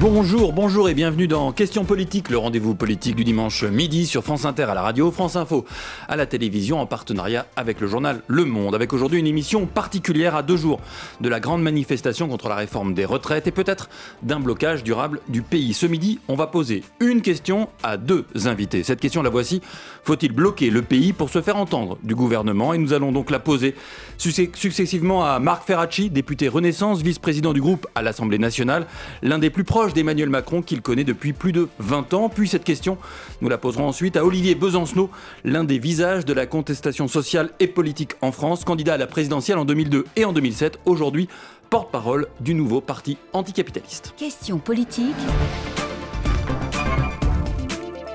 Bonjour, bonjour et bienvenue dans Questions politiques, le rendez-vous politique du dimanche midi sur France Inter à la radio, France Info à la télévision en partenariat avec le journal Le Monde. Avec aujourd'hui une émission particulière à deux jours de la grande manifestation contre la réforme des retraites et peut-être d'un blocage durable du pays. Ce midi, on va poser une question à deux invités. Cette question, la voici. Faut-il bloquer le pays pour se faire entendre du gouvernement Et nous allons donc la poser successivement à Marc Ferracci, député Renaissance, vice-président du groupe à l'Assemblée nationale, l'un des plus proches Emmanuel Macron qu'il connaît depuis plus de 20 ans. Puis cette question, nous la poserons ensuite à Olivier Besancenot, l'un des visages de la contestation sociale et politique en France, candidat à la présidentielle en 2002 et en 2007, aujourd'hui porte-parole du nouveau parti anticapitaliste. Question politique.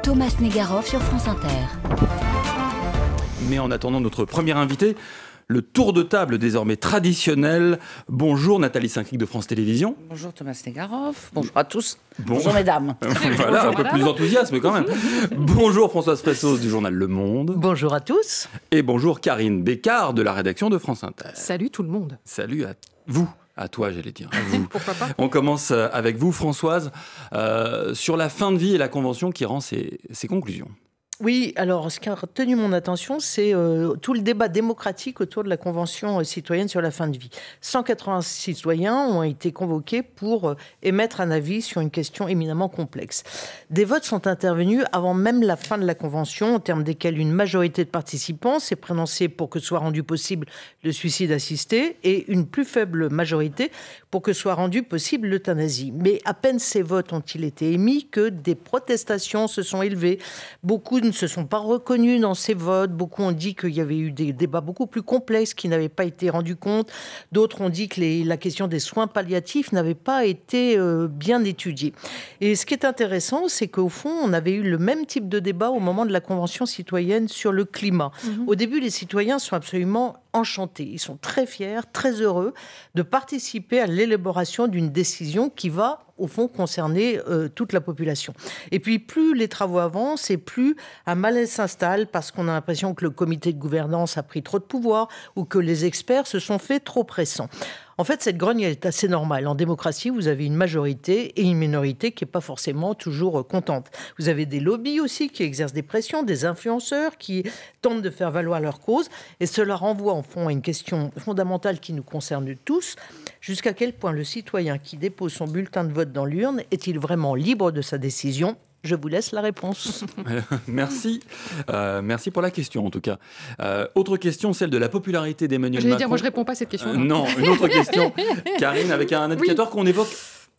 Thomas Negaroff sur France Inter. Mais en attendant notre premier invité, le tour de table désormais traditionnel. Bonjour Nathalie saint de France Télévisions. Bonjour Thomas Negaroff. Bonjour à tous. Bonjour mesdames. voilà, un peu plus d'enthousiasme quand même. bonjour Françoise Pressos du journal Le Monde. Bonjour à tous. Et bonjour Karine Bécard de la rédaction de France Inter. Salut tout le monde. Salut à vous. À toi, j'allais dire. On commence euh, avec vous, Françoise, euh, sur la fin de vie et la convention qui rend ses conclusions. Oui, alors ce qui a retenu mon attention, c'est euh, tout le débat démocratique autour de la Convention euh, citoyenne sur la fin de vie. 180 citoyens ont été convoqués pour euh, émettre un avis sur une question éminemment complexe. Des votes sont intervenus avant même la fin de la Convention, au terme desquels une majorité de participants s'est prononcée pour que soit rendu possible le suicide assisté et une plus faible majorité pour que soit rendu possible l'euthanasie. Mais à peine ces votes ont-ils été émis que des protestations se sont élevées. Beaucoup ne se sont pas reconnus dans ces votes. Beaucoup ont dit qu'il y avait eu des débats beaucoup plus complexes qui n'avaient pas été rendus compte. D'autres ont dit que la question des soins palliatifs n'avait pas été euh, bien étudiée. Et ce qui est intéressant, c'est qu'au fond, on avait eu le même type de débat au moment de la Convention citoyenne sur le climat. Mhm. Au début, les citoyens sont absolument enchantés. Ils sont très fiers, très heureux de participer à l'élaboration d'une décision qui va au fond concerner euh, toute la population. Et puis plus les travaux avancent et plus un malaise s'installe parce qu'on a l'impression que le comité de gouvernance a pris trop de pouvoir ou que les experts se sont fait trop pressants. En fait, cette grogne, est assez normale. En démocratie, vous avez une majorité et une minorité qui n'est pas forcément toujours euh, contente. Vous avez des lobbies aussi qui exercent des pressions, des influenceurs qui tentent de faire valoir leur cause. Et cela renvoie, en fond, à une question fondamentale qui nous concerne tous. Jusqu'à quel point le citoyen qui dépose son bulletin de vote dans l'urne est-il vraiment libre de sa décision je vous laisse la réponse. merci. Euh, merci pour la question, en tout cas. Euh, autre question, celle de la popularité d'Emmanuel Macron. Je vais dire, moi, je réponds pas à cette question. Euh, non, une autre question. Karine, avec un indicateur qu'on évoque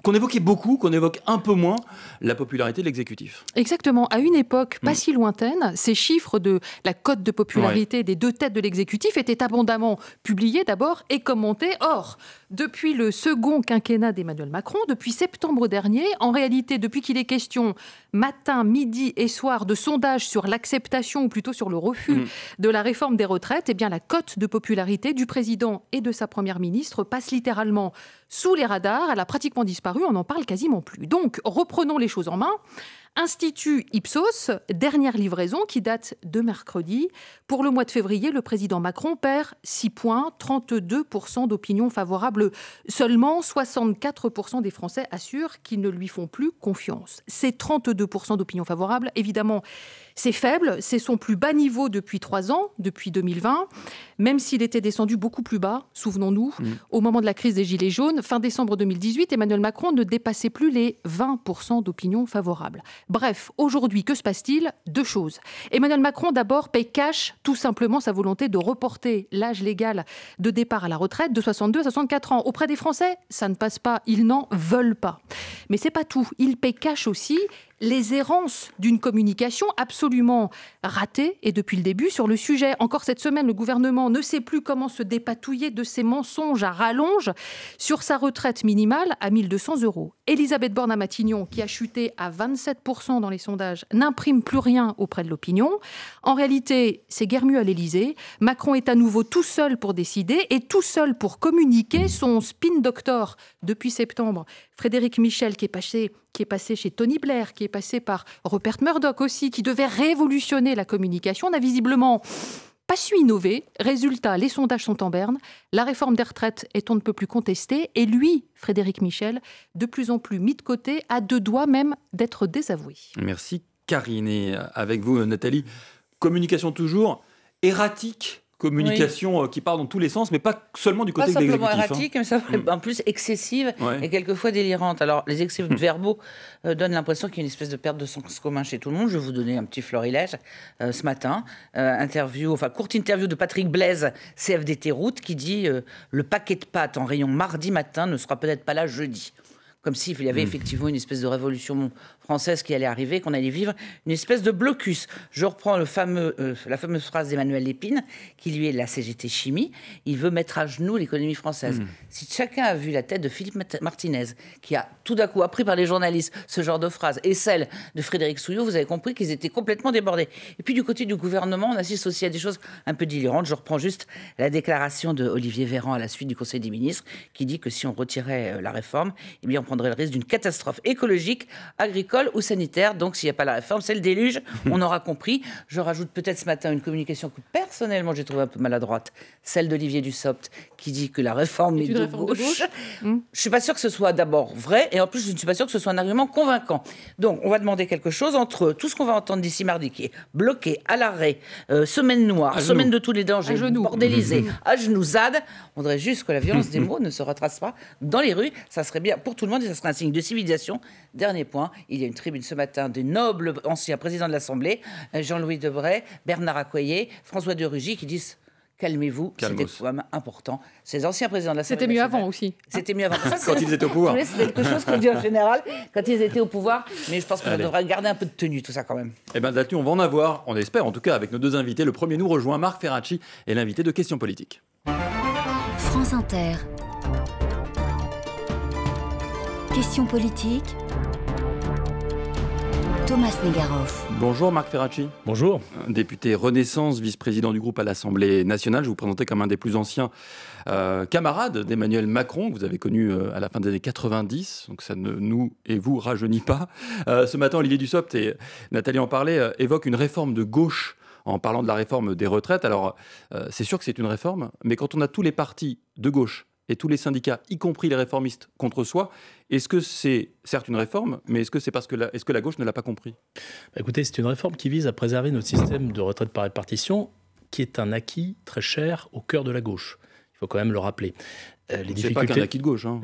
qu'on évoquait beaucoup, qu'on évoque un peu moins, la popularité de l'exécutif. Exactement. À une époque pas mm. si lointaine, ces chiffres de la cote de popularité des deux têtes de l'exécutif étaient abondamment publiés d'abord et commentés. Or, depuis le second quinquennat d'Emmanuel Macron, depuis septembre dernier, en réalité, depuis qu'il est question matin, midi et soir de sondages sur l'acceptation ou plutôt sur le refus mm. de la réforme des retraites, eh bien la cote de popularité du président et de sa première ministre passe littéralement sous les radars. Elle a pratiquement disparu, on n'en parle quasiment plus. Donc, reprenons les choses en main. Institut Ipsos, dernière livraison qui date de mercredi. Pour le mois de février, le président Macron perd 6 points, 32% d'opinion favorable. Seulement 64% des Français assurent qu'ils ne lui font plus confiance. Ces 32% d'opinion favorable, évidemment, c'est faible, c'est son plus bas niveau depuis trois ans, depuis 2020, même s'il était descendu beaucoup plus bas, souvenons-nous, mm. au moment de la crise des Gilets jaunes, fin décembre 2018, Emmanuel Macron ne dépassait plus les 20% d'opinion favorable. Bref, aujourd'hui, que se passe-t-il Deux choses. Emmanuel Macron, d'abord, paye cash tout simplement sa volonté de reporter l'âge légal de départ à la retraite de 62 à 64 ans. Auprès des Français, ça ne passe pas, ils n'en veulent pas. Mais c'est pas tout, il paye cash aussi les errances d'une communication absolument ratée et depuis le début sur le sujet. Encore cette semaine, le gouvernement ne sait plus comment se dépatouiller de ses mensonges à rallonge sur sa retraite minimale à 1200 euros. Elisabeth Borne à Matignon, qui a chuté à 27% dans les sondages, n'imprime plus rien auprès de l'opinion. En réalité, c'est guère mieux à l'Elysée. Macron est à nouveau tout seul pour décider et tout seul pour communiquer son spin doctor depuis septembre. Frédéric Michel, qui est qui est passé chez Tony Blair, qui est passé par Robert Murdoch aussi, qui devait révolutionner la communication, n'a visiblement pas su innover. Résultat, les sondages sont en berne, la réforme des retraites est on ne peut plus contester et lui, Frédéric Michel, de plus en plus mis de côté, à deux doigts même d'être désavoué. Merci Karine, et euh, avec vous Nathalie, communication toujours erratique communication euh, qui part dans tous les sens, mais pas seulement du côté pas simplement erratique, hein. mais mm. en plus excessive et quelquefois délirante. Alors, les excès mm. verbaux euh, donnent l'impression qu'il y a une espèce de perte de sens commun chez tout le monde. Je vais vous donner un petit florilège euh, ce matin. interview, enfin, courte interview de Patrick Blaise, CFDT Route, qui dit Le paquet de pâtes en rayon mardi matin ne sera peut-être pas là jeudi » comme s'il y avait hmm. effectivement une espèce de révolution française qui allait arriver, qu'on allait vivre une espèce de blocus. Je reprends le fameux, euh, la fameuse phrase d'Emmanuel Lépine, qui lui est la CGT Chimie, il veut mettre à genoux l'économie française. Hmm. Si chacun a vu la tête de Philippe Martinez, qui a tout d'un coup appris par les journalistes ce genre de phrase, et celle de Frédéric Souillot, vous avez compris qu'ils étaient complètement débordés. Et puis du côté du gouvernement, on assiste aussi à des choses un peu délirantes. Je reprends juste la déclaration de Olivier Véran à la suite du Conseil des ministres, qui dit que si on retirait euh, la réforme, eh bien on prendrait le risque d'une catastrophe écologique, agricole ou sanitaire. Donc s'il n'y a pas la réforme, c'est le déluge, on aura compris. Je rajoute peut-être ce matin une communication que personnellement j'ai trouvé un peu maladroite, celle d'Olivier Dussopt, qui dit que la réforme est, de, gauche. Hmm. Je ne suis pas sûr que ce soit d'abord vrai, et en plus je ne suis pas sûr que ce soit un argument convaincant. Donc on va demander quelque chose entre tout ce qu'on va entendre d'ici mardi, qui est bloqué, à l'arrêt, euh, semaine noire, semaine de tous les dangers, bordélisé, à genoux, On voudrait juste que la violence des mots ne se retrace pas dans les rues. Ça serait bien pour tout le monde ça sera un signe de civilisation. Dernier point, il y a une tribune ce matin des nobles anciens présidents de l'Assemblée, euh, Jean-Louis Debray, Bernard Accoyer, François de Rugy, qui disent calmez-vous, c'est des même importants. Ces anciens présidents de l'Assemblée C'était mieux avant aussi. Hein. C'était mieux avant. quand ils étaient au pouvoir. C'est quelque chose qu'on dit en général quand ils étaient au pouvoir. Mais je pense qu'on devrait garder un peu de tenue, tout ça quand même. Eh bien, de la on va en avoir, on espère en tout cas, avec nos deux invités. Le premier nous rejoint, Marc Ferracci, et l'invité de Questions Politiques. France Inter. Question politique. Thomas Negaroff. Bonjour Marc Ferracci. Bonjour. Député Renaissance, vice-président du groupe à l'Assemblée nationale, je vous présentais comme un des plus anciens euh, camarades d'Emmanuel Macron, que vous avez connu euh, à la fin des années 90, donc ça ne nous et vous rajeunit pas. Euh, ce matin, Olivier Dussopt et Nathalie en parlait, évoquent une réforme de gauche en parlant de la réforme des retraites. Alors, c'est sûr que c'est une réforme, mais quand on a tous les partis de gauche et tous les syndicats, y compris les réformistes, contre soi. Est-ce que c'est certes une réforme, mais est-ce que c'est parce que la, est-ce que la gauche ne l'a pas compris bah, Écoutez, c'est une réforme qui vise à préserver notre système de retraite par répartition, qui est un acquis très cher au cœur de la gauche. Il faut quand même le rappeler. Euh, les difficultés... pas qu'un acquis de gauche. Hein.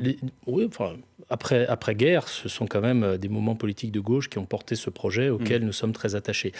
Oui, après, après guerre, ce sont quand même euh, des moments politiques de gauche qui ont porté ce projet mmh. auquel nous sommes très attachés.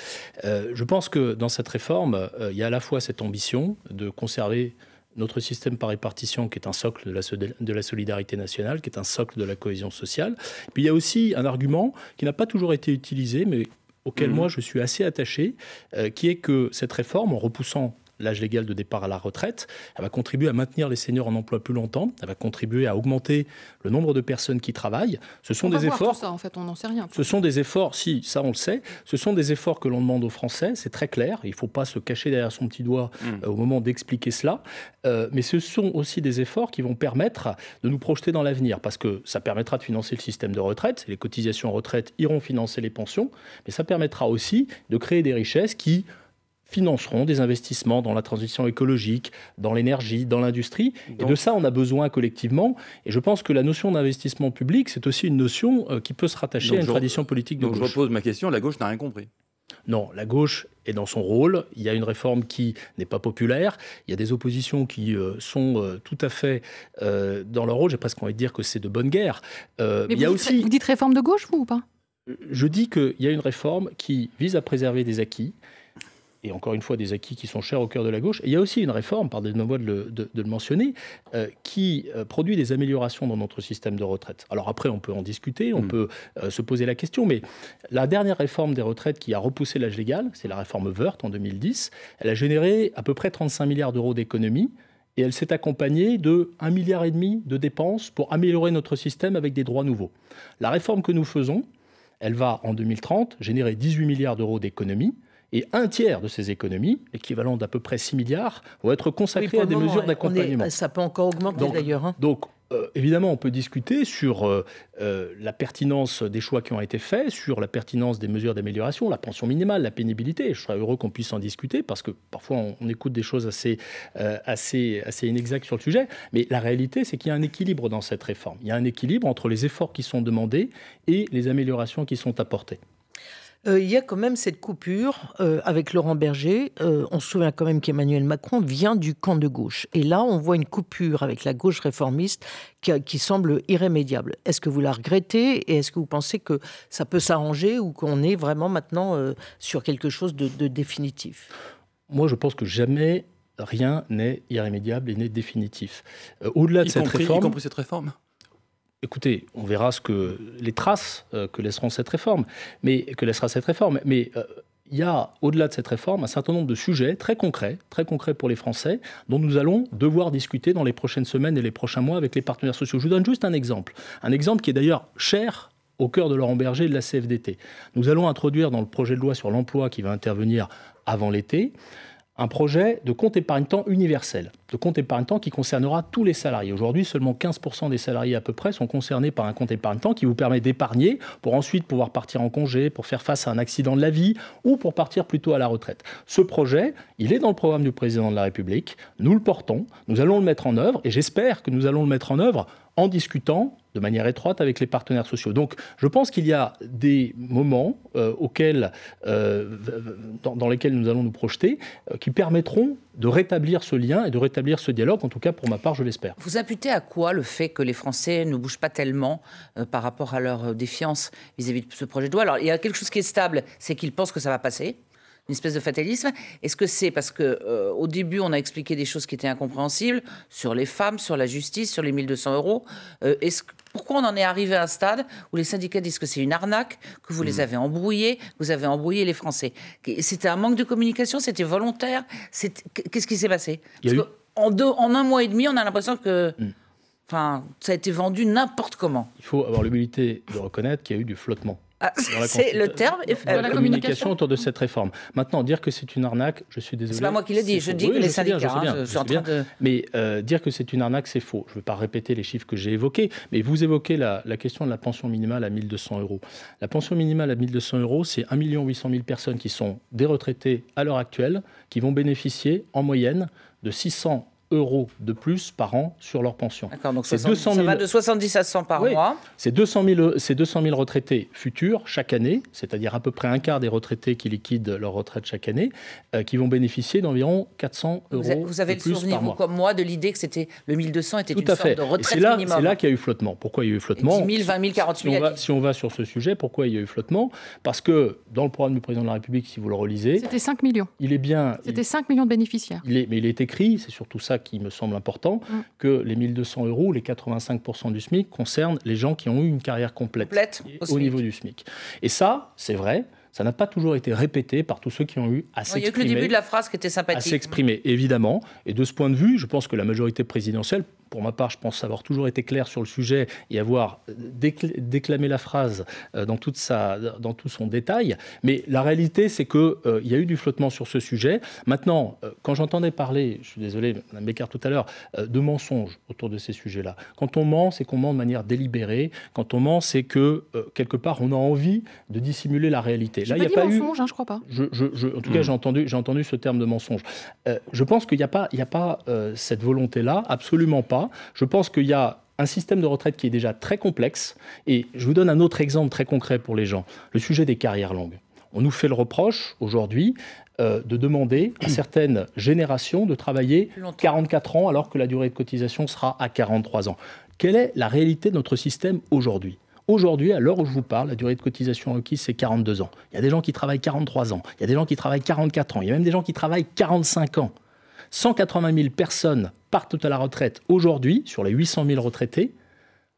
Euh, je pense que dans cette réforme, il y a à la fois cette ambition de conserver notre système par répartition qui est un socle de la, de la, solidarité nationale, qui est un socle de la cohésion sociale. Puis il y a aussi un argument qui n'a pas toujours été utilisé, mais auquel mmh. moi je suis assez attaché, euh, qui est que cette réforme, en repoussant l'âge légal de départ à la retraite. Elle va contribuer à maintenir les seniors en emploi plus longtemps. Elle va contribuer à augmenter le nombre de personnes qui travaillent. Ce sont des efforts. ça, en fait, on n'en sait rien. Ce sont des efforts, si, ça on le sait. Ce sont des efforts que l'on demande aux Français. C'est très clair. Il ne faut pas se cacher derrière son petit doigt hmm. euh, au moment d'expliquer cela. Euh, mais ce sont aussi des efforts qui vont permettre de nous projeter dans l'avenir, parce que ça permettra de financer le système de retraite. Les cotisations retraite iront financer les pensions, mais ça permettra aussi de créer des richesses qui financeront des investissements dans la transition écologique, dans l'énergie, dans l'industrie. Et de ça, on a besoin collectivement. Et je pense que la notion d'investissement public, c'est aussi une notion euh, qui peut se rattacher à une tradition politique de donc gauche. je repose ma question, la gauche n'a rien compris. Non, la gauche est dans son rôle. Il y a une réforme qui n'est pas populaire. Il y a des oppositions qui euh, sont euh, tout à fait dans leur rôle. J'ai presque envie de dire que c'est de bonne guerre. il aussi... vous dites réforme de gauche, vous, ou pas Je dis qu'il y a une réforme qui vise à préserver des acquis, et encore une fois des acquis qui sont chers au cœur de la gauche. il y a aussi une réforme, pardonnez-moi de, le, de, le mentionner, euh, qui euh, produit des améliorations dans notre système de retraite. Alors après, on peut en discuter, on hmm. peut euh, se poser la question, mais la dernière réforme des retraites qui a repoussé l'âge légal, c'est la réforme Wörth en 2010, elle a généré à peu près 35 milliards d'euros d'économies et elle s'est accompagnée de 1,5 milliard et demi de dépenses pour améliorer notre système avec des droits nouveaux. La réforme que nous faisons, elle va en 2030 générer 18 milliards d'euros d'économies et un tiers de ces économies, équivalent d'à peu près 6 milliards, vont être consacrés à des mesures d'accompagnement. Ça peut encore augmenter d'ailleurs. Hein. Donc, euh, évidemment, on peut discuter sur euh, euh, la pertinence des choix qui ont été faits, sur la pertinence des mesures d'amélioration, la pension minimale, la pénibilité. Je serais heureux qu'on puisse en discuter parce que parfois on, écoute des choses assez, assez, assez inexactes sur le sujet. Mais la réalité, c'est qu'il y a un équilibre dans cette réforme. Il y a un équilibre entre les efforts qui sont demandés et les améliorations qui sont apportées. Euh, il y a quand même cette coupure euh, avec Laurent Berger. Euh, on se souvient quand même qu'Emmanuel Macron vient du camp de gauche. Et là, on voit une coupure avec la gauche réformiste qui, semble irrémédiable. Est-ce que vous la regrettez et est-ce que vous pensez que ça peut s'arranger ou qu'on est vraiment maintenant sur quelque chose de, définitif Moi, je pense que jamais rien n'est irrémédiable et n'est définitif. Au-delà de cette réforme, y compris cette réforme écoutez, on verra ce que les traces euh, que laisseront cette réforme, mais que laissera cette réforme. Mais euh, il y a, au-delà de cette réforme, un certain nombre de sujets très concrets, très concrets pour les Français, dont nous allons devoir discuter dans les prochaines semaines et les prochains mois avec les partenaires sociaux. Je vous donne juste un exemple, un exemple qui est d'ailleurs cher au cœur de Laurent Berger et de la CFDT. Nous allons introduire dans le projet de loi sur l'emploi qui va intervenir avant l'été, un projet de compte épargne-temps universel, de compte épargne-temps qui concernera tous les salariés. Aujourd'hui, seulement 15% des salariés à peu près sont concernés par un compte épargne-temps qui vous permet d'épargner pour ensuite pouvoir partir en congé, pour faire face à un accident de la vie ou pour partir plutôt à la retraite. Ce projet, il est dans le programme du président de la République, nous le portons, nous allons le mettre en œuvre et j'espère que nous allons le mettre en œuvre en discutant de manière étroite avec les partenaires sociaux. Donc je pense qu'il y a des moments euh, auxquels, euh, dans, lesquels nous allons nous projeter euh, qui permettront de rétablir ce lien et de rétablir ce dialogue, en tout cas pour ma part, je l'espère. Vous imputez à quoi le fait que les Français ne bougent pas tellement par rapport à leur défiance vis-à-vis -vis de ce projet de loi Alors il y a quelque chose qui est stable, c'est qu'ils pensent que ça va passer une espèce de fatalisme. Est-ce que c'est parce que euh, au début on a expliqué des choses qui étaient incompréhensibles sur les femmes, sur la justice, sur les 1200 euros euh, pourquoi on en est arrivé à un stade où les syndicats disent que c'est une arnaque, que vous les hmm. avez embrouillés, vous avez embrouillé les Français C'était un manque de communication, c'était volontaire. Qu'est-ce qui s'est passé en, en un mois et demi, on a l'impression que hmm. Enfin, ça a été vendu n'importe comment. Il faut avoir l'humilité de reconnaître qu'il y a eu du flottement. Ah, c'est le terme. la, communication, autour de cette réforme. Maintenant, dire que c'est une arnaque, je suis désolé. C'est pas moi qui le dis, je dis que les syndicats. Hein, mais euh, dire que c'est une arnaque, c'est faux. Je ne veux pas répéter les chiffres que j'ai évoqués, mais vous évoquez la, question de la pension minimale à 1200 euros. La pension minimale à 1200 euros, c'est 1 800 000 personnes qui sont des retraités à l'heure actuelle, qui vont bénéficier en moyenne de 600 euros de plus par an sur leur pension. D'accord, donc 200 000, ça va de 70 à 100 par oui, mois. C'est 200, 000, retraités futurs chaque année, c'est-à-dire à peu près un quart des retraités qui liquident leur retraite chaque année, euh, qui vont bénéficier d'environ 400 euros. Vous, avez le souvenir, vous, comme moi, de l'idée que c'était le 1200 était Tout une à sorte de retraite là, C'est là qu'il y a eu flottement. Pourquoi il y a eu flottement 10 000, 20 000, 000. Si on, va, sur ce sujet, pourquoi il y a eu flottement Parce que dans le programme du président de la République, si vous le relisez, c'était 5 millions. Il est bien. C'était 5 millions de bénéficiaires. mais il est écrit, c'est surtout ça qui me semble important, mm. que les 1200 euros, les 85% du SMIC, concernent les gens qui ont eu une carrière complète, au, niveau du SMIC. Et ça, c'est vrai, ça n'a pas toujours été répété par tous ceux qui ont eu à s'exprimer. il y a que le début de la phrase qui était sympathique. À s'exprimer, évidemment. Et de ce point de vue, je pense que la majorité présidentielle pour ma part, je pense avoir toujours été clair sur le sujet et avoir euh, déclamé la phrase euh, dans, toute dans tout son détail. Mais la réalité, c'est qu'il euh, il y a eu du flottement sur ce sujet. Maintenant, quand j'entendais parler, je suis désolé, Mme Becker tout à l'heure, de mensonges autour de ces sujets-là, quand on ment, c'est qu'on ment de manière délibérée. Quand on ment, c'est que, quelque part, on a envie de dissimuler la réalité. Là, il y a pas mensonge, eu... Hein, ne je crois pas. en tout cas, hmm. j'ai entendu, entendu ce terme de mensonge. je pense qu'il n'y a pas, a pas cette volonté-là, absolument pas. Je pense qu'il y a un système de retraite qui est déjà très complexe. Et je vous donne un autre exemple très concret pour les gens, le sujet des carrières longues. On nous fait le reproche aujourd'hui euh, de demander à certaines générations de travailler 44 ans alors que la durée de cotisation sera à 43 ans. Quelle est la réalité de notre système aujourd'hui Aujourd'hui, à l'heure où je vous parle, la durée de cotisation requise, c'est 42 ans. Il y a des gens qui travaillent 43 ans, il y a des gens qui travaillent 44 ans, il y a même des gens qui travaillent 45 ans. 180 000 personnes partent à la retraite aujourd'hui, sur les 800 000 retraités,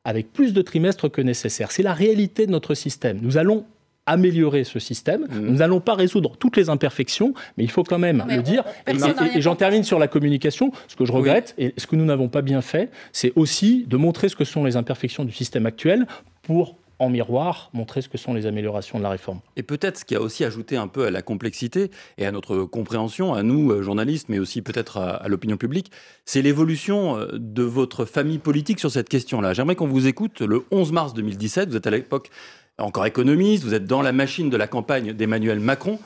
avec plus de trimestres que nécessaire. C'est la réalité de notre système. Nous allons améliorer ce système. Mmh. Nous n'allons pas résoudre toutes les imperfections, mais il faut quand même le dire. Et, j'en termine sur la communication. Ce que je regrette et ce que nous n'avons pas bien fait, c'est aussi de montrer ce que sont les imperfections du système actuel pour en miroir, montrer ce que sont les améliorations de la réforme. Et peut-être ce qui a aussi ajouté un peu à la complexité et à notre compréhension, à nous, euh, journalistes, mais aussi peut-être à, à l'opinion publique, c'est l'évolution euh, de votre famille politique sur cette question-là. J'aimerais qu'on vous écoute le 11 mars 2017, vous êtes à l'époque encore économiste, vous êtes dans la machine de la campagne d'Emmanuel Macron,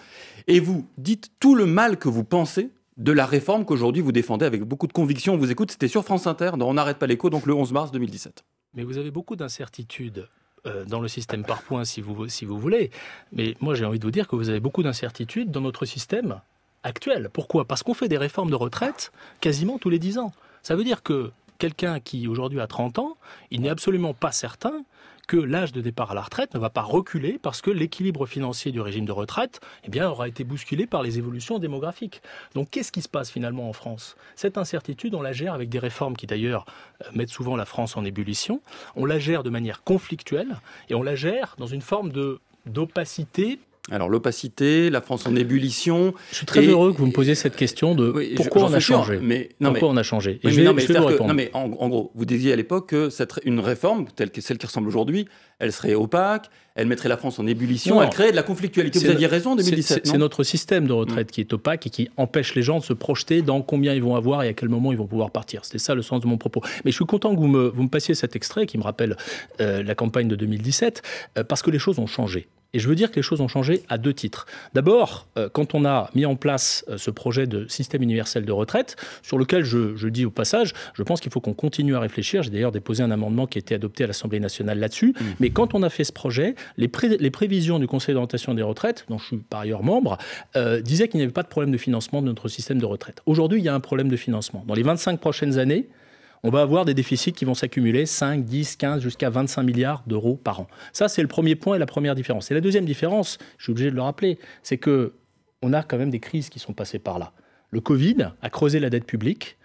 et vous dites tout le mal que vous pensez de la réforme qu'aujourd'hui vous défendez avec beaucoup de conviction. On vous écoute, c'était sur France Inter, On n'arrête pas l'écho, donc le 11 mars 2017. Mais vous avez beaucoup d'incertitudes euh, dans le système par points si vous, si vous voulez. Mais moi, j'ai envie de vous dire que vous avez beaucoup d'incertitudes dans notre système actuel. Pourquoi Parce qu'on fait des réformes de retraite quasiment tous les 10 ans. Ça veut dire que quelqu'un qui aujourd'hui a 30 ans, il n'est absolument pas certain que l'âge de départ à la retraite ne va pas reculer parce que l'équilibre financier du régime de retraite eh bien, aura été bousculé par les évolutions démographiques. Donc qu'est-ce qui se passe finalement en France Cette incertitude, on la gère avec des réformes qui d'ailleurs euh, mettent souvent la France en ébullition. On la gère de manière conflictuelle et on la gère dans une forme d'opacité alors l'opacité, la France en ébullition. Je suis très heureux que vous me posiez cette question de pourquoi, on a, changé, mais, pourquoi on a changé. je vais, vous répondre. non, mais en, gros, vous disiez à l'époque que une réforme telle que celle qui ressemble aujourd'hui, elle serait opaque, elle mettrait la France en ébullition, elle créerait de la conflictualité. Vous aviez raison en 2017. C'est notre système de retraite mm. qui est opaque et qui empêche les gens de se projeter dans combien ils vont avoir et à quel moment ils vont pouvoir partir. C'était ça le sens de mon propos. Mais je suis content que vous me, vous me passiez cet extrait qui me rappelle euh, la campagne de 2017 euh, parce que les choses ont changé. Et je veux dire que les choses ont changé à deux titres. D'abord, euh, quand on a mis en place euh, ce projet de système universel de retraite, sur lequel je, dis au passage, je pense qu'il faut qu'on continue à réfléchir. J'ai d'ailleurs déposé un amendement qui a été adopté à l'Assemblée nationale là-dessus. Mmh. Mais quand on a fait ce projet, les, prévisions du Conseil d'orientation des retraites, dont je suis par ailleurs membre, euh, disaient qu'il n'y avait pas de problème de financement de notre système de retraite. Aujourd'hui, il y a un problème de financement. Dans les 25 prochaines années, on va avoir des déficits qui vont s'accumuler 5, 10, 15, jusqu'à 25 milliards d'euros par an. Ça, c'est le premier point et la première différence. Et la deuxième différence, je suis obligé de le rappeler, c'est que on a quand même des crises qui sont passées par là. Le Covid a creusé la dette publique.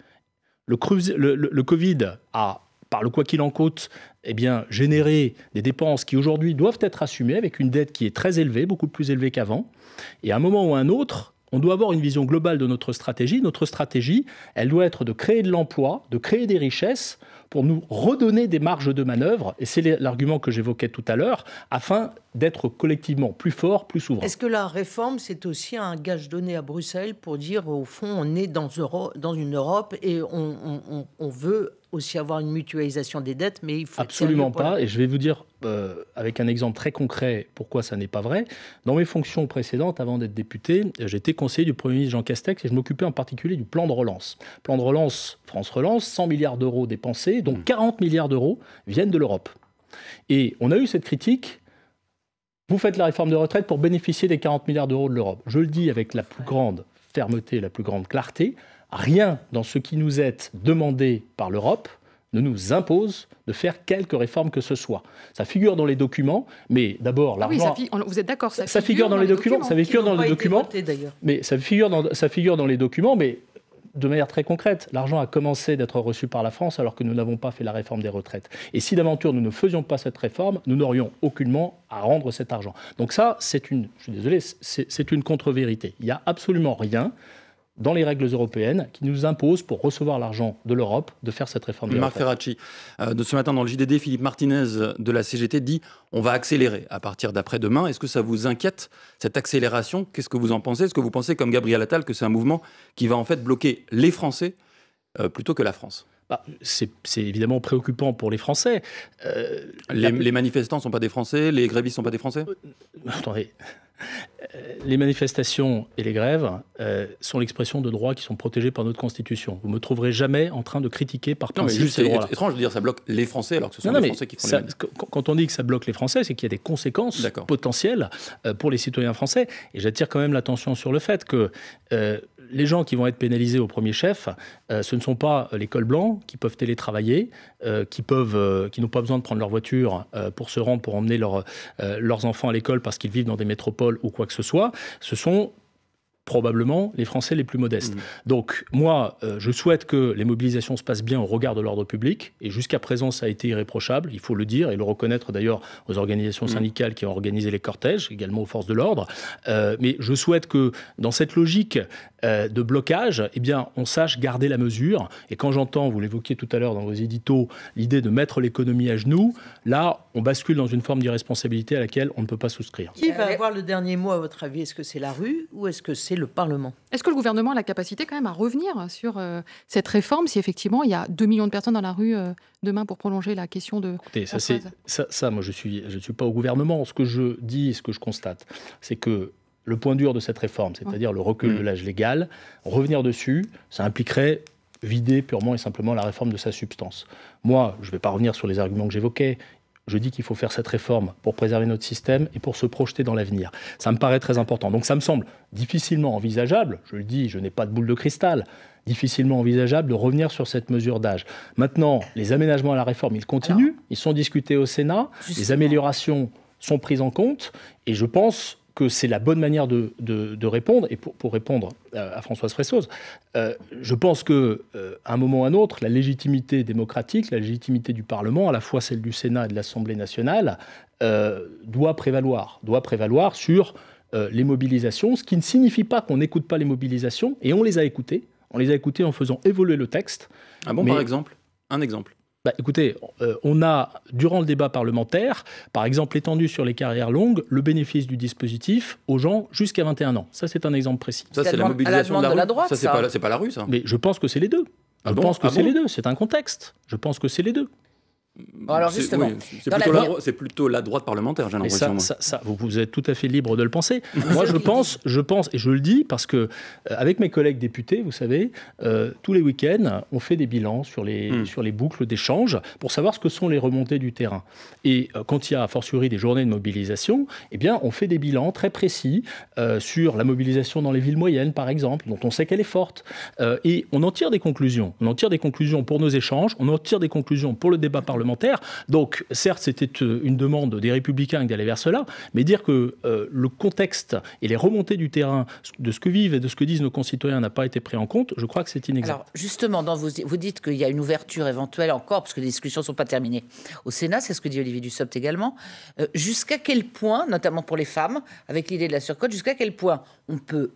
Le, Covid a, par le quoi qu'il en coûte, eh bien, généré des dépenses qui aujourd'hui doivent être assumées avec une dette qui est très élevée, beaucoup plus élevée qu'avant. Et à un moment ou à un autre, on doit avoir une vision globale de notre stratégie. Notre stratégie, elle doit être de créer de l'emploi, de créer des richesses pour nous redonner des marges de manœuvre, et c'est l'argument que j'évoquais tout à l'heure, afin d'être collectivement plus fort, plus souverain. Est-ce que la réforme, c'est aussi un gage donné à Bruxelles pour dire, au fond, on est dans, une Europe et on veut aussi avoir une mutualisation des dettes, mais il faut... Absolument pas, et je vais vous dire euh, avec un exemple très concret pourquoi ça n'est pas vrai. Dans mes fonctions précédentes, avant d'être député, j'étais conseiller du Premier ministre Jean Castex et je m'occupais en particulier du plan de relance. Plan de relance, France Relance, 100 milliards d'euros dépensés, dont 40 hmm. milliards d'euros viennent de l'Europe. Et on a eu cette critique vous faites la réforme de retraite pour bénéficier des 40 milliards d'euros de l'Europe. Je le dis avec la plus grande fermeté, la plus grande clarté rien dans ce qui nous est demandé par l'Europe ne nous impose de faire quelque réforme que ce soit. Ça figure dans les documents, mais d'abord ah l'argent. Oui, vous êtes d'accord ça, figure dans, les documents, ça figure dans les documents. mais ça figure dans, ça figure dans les documents, mais de manière très concrète, l'argent a commencé d'être reçu par la France alors que nous n'avons pas fait la réforme des retraites. Et si d'aventure nous ne faisions pas cette réforme, nous n'aurions aucunement à rendre cet argent. Donc ça, c'est une, je suis désolé, c'est une contre-vérité. Il n'y a absolument rien dans les règles européennes qui nous imposent, pour recevoir l'argent de l'Europe, de faire cette réforme. Marc Ferracci, euh, de ce matin dans le JDD, Philippe Martinez de la CGT dit on va accélérer à partir d'après-demain. Est-ce que ça vous inquiète, cette accélération Qu'est-ce que vous en pensez Est-ce que vous pensez, comme Gabriel Attal, que c'est un mouvement qui va en fait bloquer les Français euh, plutôt que la France bah, c'est évidemment préoccupant pour les Français. Euh, les, les, manifestants ne sont pas des Français, les grévistes ne sont pas des Français Attendez, euh, les manifestations et les grèves euh, sont l'expression de droits qui sont protégés par notre Constitution. Vous ne me trouverez jamais en train de critiquer par non, C'est étrange de dire ça bloque les Français alors que ce sont les Français qui font les les Quand on dit que ça bloque les Français, c'est qu'il y a des conséquences potentielles euh, pour les citoyens français. Et j'attire quand même l'attention sur le fait que les gens qui vont être pénalisés au premier chef, euh, ce ne sont pas les cols blancs qui peuvent télétravailler, euh, qui peuvent, euh, qui n'ont pas besoin de prendre leur voiture pour se rendre, pour emmener leurs enfants à l'école parce qu'ils vivent dans des métropoles ou quoi que ce soit. Ce sont probablement les Français les plus modestes. Mmh. Donc moi, euh, je souhaite que les mobilisations se passent bien au regard de l'ordre public, et jusqu'à présent ça a été irréprochable, il faut le dire, et le reconnaître d'ailleurs aux organisations mmh. syndicales qui ont organisé les cortèges, également aux forces de l'ordre. Euh, mais je souhaite que dans cette logique euh, de blocage, eh bien, on sache garder la mesure, et quand j'entends, vous l'évoquiez tout à l'heure dans vos éditos, l'idée de mettre l'économie à genoux, là, on bascule dans une forme d'irresponsabilité à laquelle on ne peut pas souscrire. Qui va avoir le dernier mot à votre avis Est-ce que c'est la rue ou est-ce que c'est le Parlement. Est-ce que le gouvernement a la capacité quand même à revenir sur euh, cette réforme si effectivement il y a 2 millions de personnes dans la rue euh, demain pour prolonger la question de... Écoutez, ça, c'est, ça, moi je ne suis, je suis pas au gouvernement. Ce que je dis, et ce que je constate, c'est que le point dur de cette réforme, c'est-à-dire le recul de mm. l'âge légal, revenir dessus, ça impliquerait vider purement et simplement la réforme de sa substance. Moi, je ne vais pas revenir sur les arguments que j'évoquais je dis qu'il faut faire cette réforme pour préserver notre système et pour se projeter dans l'avenir. Ça me paraît très important. Donc ça me semble difficilement envisageable, je le dis, je n'ai pas de boule de cristal, difficilement envisageable de revenir sur cette mesure d'âge. Maintenant, les aménagements à la réforme, ils continuent, ils sont discutés au Sénat, les améliorations sont prises en compte et je pense que c'est la bonne manière de, répondre. Et pour, répondre à, Françoise Fressoz, euh, je pense que euh, un moment ou à un autre, la légitimité démocratique, la légitimité du Parlement, à la fois celle du Sénat et de l'Assemblée nationale, euh, doit prévaloir, doit prévaloir sur les mobilisations, ce qui ne signifie pas qu'on n'écoute pas les mobilisations, et on les a écoutées. On les a écoutées en faisant évoluer le texte. Un bon, par exemple Un exemple bah, écoutez, euh, on a, durant le débat parlementaire, par exemple étendu sur les carrières longues, le bénéfice du dispositif aux gens jusqu'à 21 ans. Ça, c'est un exemple précis. Ça, c'est la mobilisation de la, droite. Ça, c'est pas, la rue, ça. Mais je pense que c'est les deux. Ah je pense que ah c'est les deux. C'est un contexte. Je pense que c'est les deux. Mm, Alors justement, c'est plutôt, la... droite parlementaire, j'ai l'impression. Ça, ça, vous, êtes tout à fait libre de le penser. Moi, je pense, je pense, et je le dis parce que euh, avec mes collègues députés, vous savez, euh, tous les week-ends, on fait des bilans sur les, hmm. sur les boucles d'échanges pour savoir ce que sont les remontées du terrain. Et euh, quand il y a, a fortiori des journées de mobilisation, eh bien, on fait des bilans très précis sur la mobilisation dans les villes moyennes, par exemple, dont on sait qu'elle est forte, et on en tire des conclusions. On en tire des conclusions pour nos échanges, on en tire des conclusions pour le débat parlementaire donc, certes, c'était euh, une demande des Républicains d'aller vers cela, mais dire que euh, le contexte et les remontées du terrain de ce que vivent et de ce que disent nos concitoyens n'a pas été pris en compte, je crois que c'est inexact. Alors, justement, vous dites qu'il y a une ouverture éventuelle encore, parce que les discussions ne sont pas terminées. Au Sénat, c'est ce que dit Olivier Dussopt également. Euh, jusqu'à quel point, notamment pour les femmes, avec l'idée de la surcote, jusqu'à quel point on peut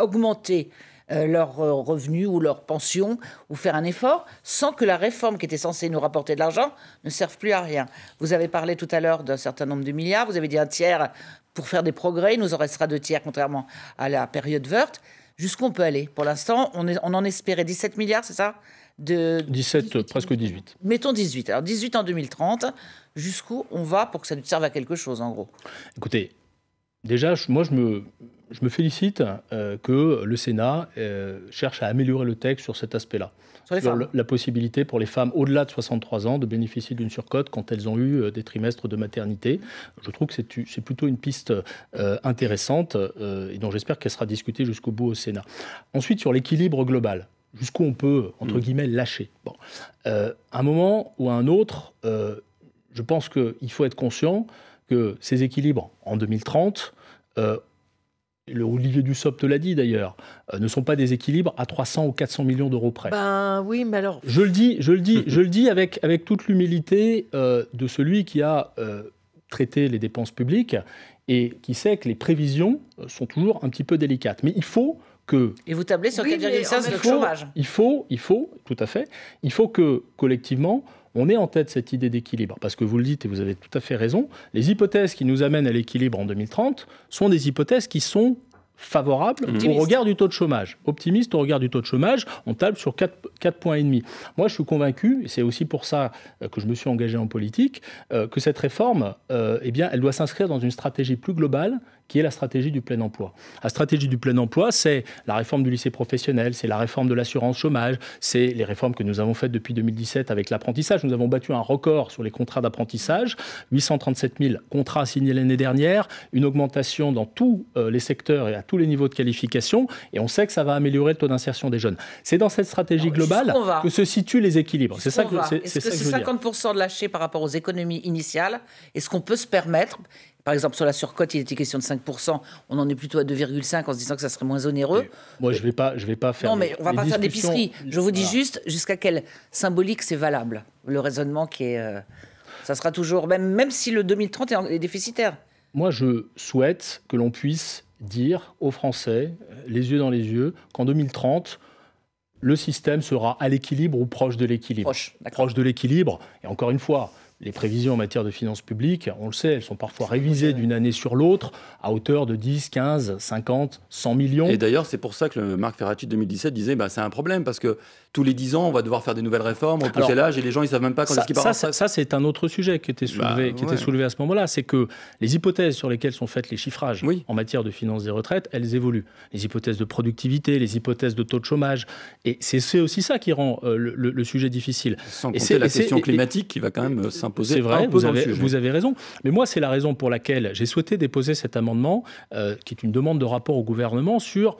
augmenter euh, leurs euh, revenus ou leurs pensions ou faire un effort sans que la réforme qui était censée nous rapporter de l'argent ne serve plus à rien. Vous avez parlé tout à l'heure d'un certain nombre de milliards, vous avez dit un tiers pour faire des progrès, il nous en restera deux tiers contrairement à la période verte. Jusqu'où on peut aller Pour l'instant, on, on en espérait 17 milliards, c'est ça de 17, presque 18. Mettons 18. Alors 18 en 2030, jusqu'où on va pour que ça nous serve à quelque chose en gros Écoutez, déjà, moi je me, je me félicite euh, que le Sénat euh, cherche à améliorer le texte sur cet aspect-là. Sur, la possibilité pour les femmes au-delà de 63 ans de bénéficier d'une surcote quand elles ont eu euh, des trimestres de maternité. Je trouve que c'est plutôt une piste intéressante et dont j'espère qu'elle sera discutée jusqu'au bout au Sénat. Ensuite, sur l'équilibre global, jusqu'où on peut, entre mm. guillemets, lâcher. Bon. à un moment ou à un autre, je pense qu'il faut être conscient que ces équilibres, en 2030, le Olivier Dussopt te l'a dit d'ailleurs, euh, ne sont pas des équilibres à 300 ou 400 millions d'euros près. Ben oui, mais alors. Je le dis, je le dis, je le dis avec, avec toute l'humilité euh, de celui qui a euh, traité les dépenses publiques et qui sait que les prévisions sont toujours un petit peu délicates. Mais il faut que. Et vous tablez sur 4,5 chômage. il faut, il faut, tout à fait, il faut que collectivement on est en tête cette idée d'équilibre. Parce que vous le dites et vous avez tout à fait raison, les hypothèses qui nous amènent à l'équilibre en 2030 sont des hypothèses qui sont favorables au regard du taux de chômage. Optimiste au regard du taux de chômage, on table sur 4, points et demi. Moi, je suis convaincu, et c'est aussi pour ça euh, que je me suis engagé en politique, euh, que cette réforme, euh, eh bien, elle doit s'inscrire dans une stratégie plus globale qui est la stratégie du plein emploi. La stratégie du plein emploi, c'est la réforme du lycée professionnel, c'est la réforme de l'assurance chômage, c'est les réformes que nous avons faites depuis 2017 avec l'apprentissage. Nous avons battu un record sur les contrats d'apprentissage, 837 000 contrats signés l'année dernière, une augmentation dans tous euh, les secteurs et à tous les niveaux de qualification, et on sait que ça va améliorer le taux d'insertion des jeunes. C'est dans cette stratégie globale que se situent les équilibres. C'est ça que c'est 50% de lâcher par rapport aux économies initiales Est-ce qu'on peut se permettre par exemple, sur la surcote, il était question de 5%. On en est plutôt à 2,5 en se disant que ça serait moins onéreux. moi, je ne vais, pas, je vais pas faire. Non, mais on ne va pas faire d'épicerie. Je vous dis juste jusqu'à quel symbolique c'est valable. Le raisonnement qui est. Euh, ça sera toujours. Même, même si le 2030 est déficitaire. Moi, je souhaite que l'on puisse dire aux Français, euh, les yeux dans les yeux, qu'en 2030, le système sera à l'équilibre ou proche de l'équilibre. Proche, proche de l'équilibre. Et encore une fois, les prévisions en matière de finances publiques, on le sait, elles sont parfois révisées d'une année sur l'autre à hauteur de 10, 15, 50, 100 millions. Et d'ailleurs, c'est pour ça que le Marc Ferracci 2017 disait bah, c'est un problème parce que tous les 10 ans, on va devoir faire des nouvelles réformes, repousser l'âge, et les gens, ils savent même pas quand est-ce qu'ils partent. Ça, ça c'est un autre sujet qui était soulevé, bah, qui était soulevé à ce moment-là. C'est que les hypothèses sur lesquelles sont faites les chiffrages en matière de finances des retraites, elles évoluent. Les hypothèses de productivité, les hypothèses de taux de chômage. Et c'est aussi ça qui rend euh, le, sujet difficile. Sans et compter la question climatique qui va quand même euh, s'imposer. C'est vrai, vous, avez, vous avez raison. Mais moi, c'est la raison pour laquelle j'ai souhaité déposer cet amendement, euh, qui est une demande de rapport au gouvernement sur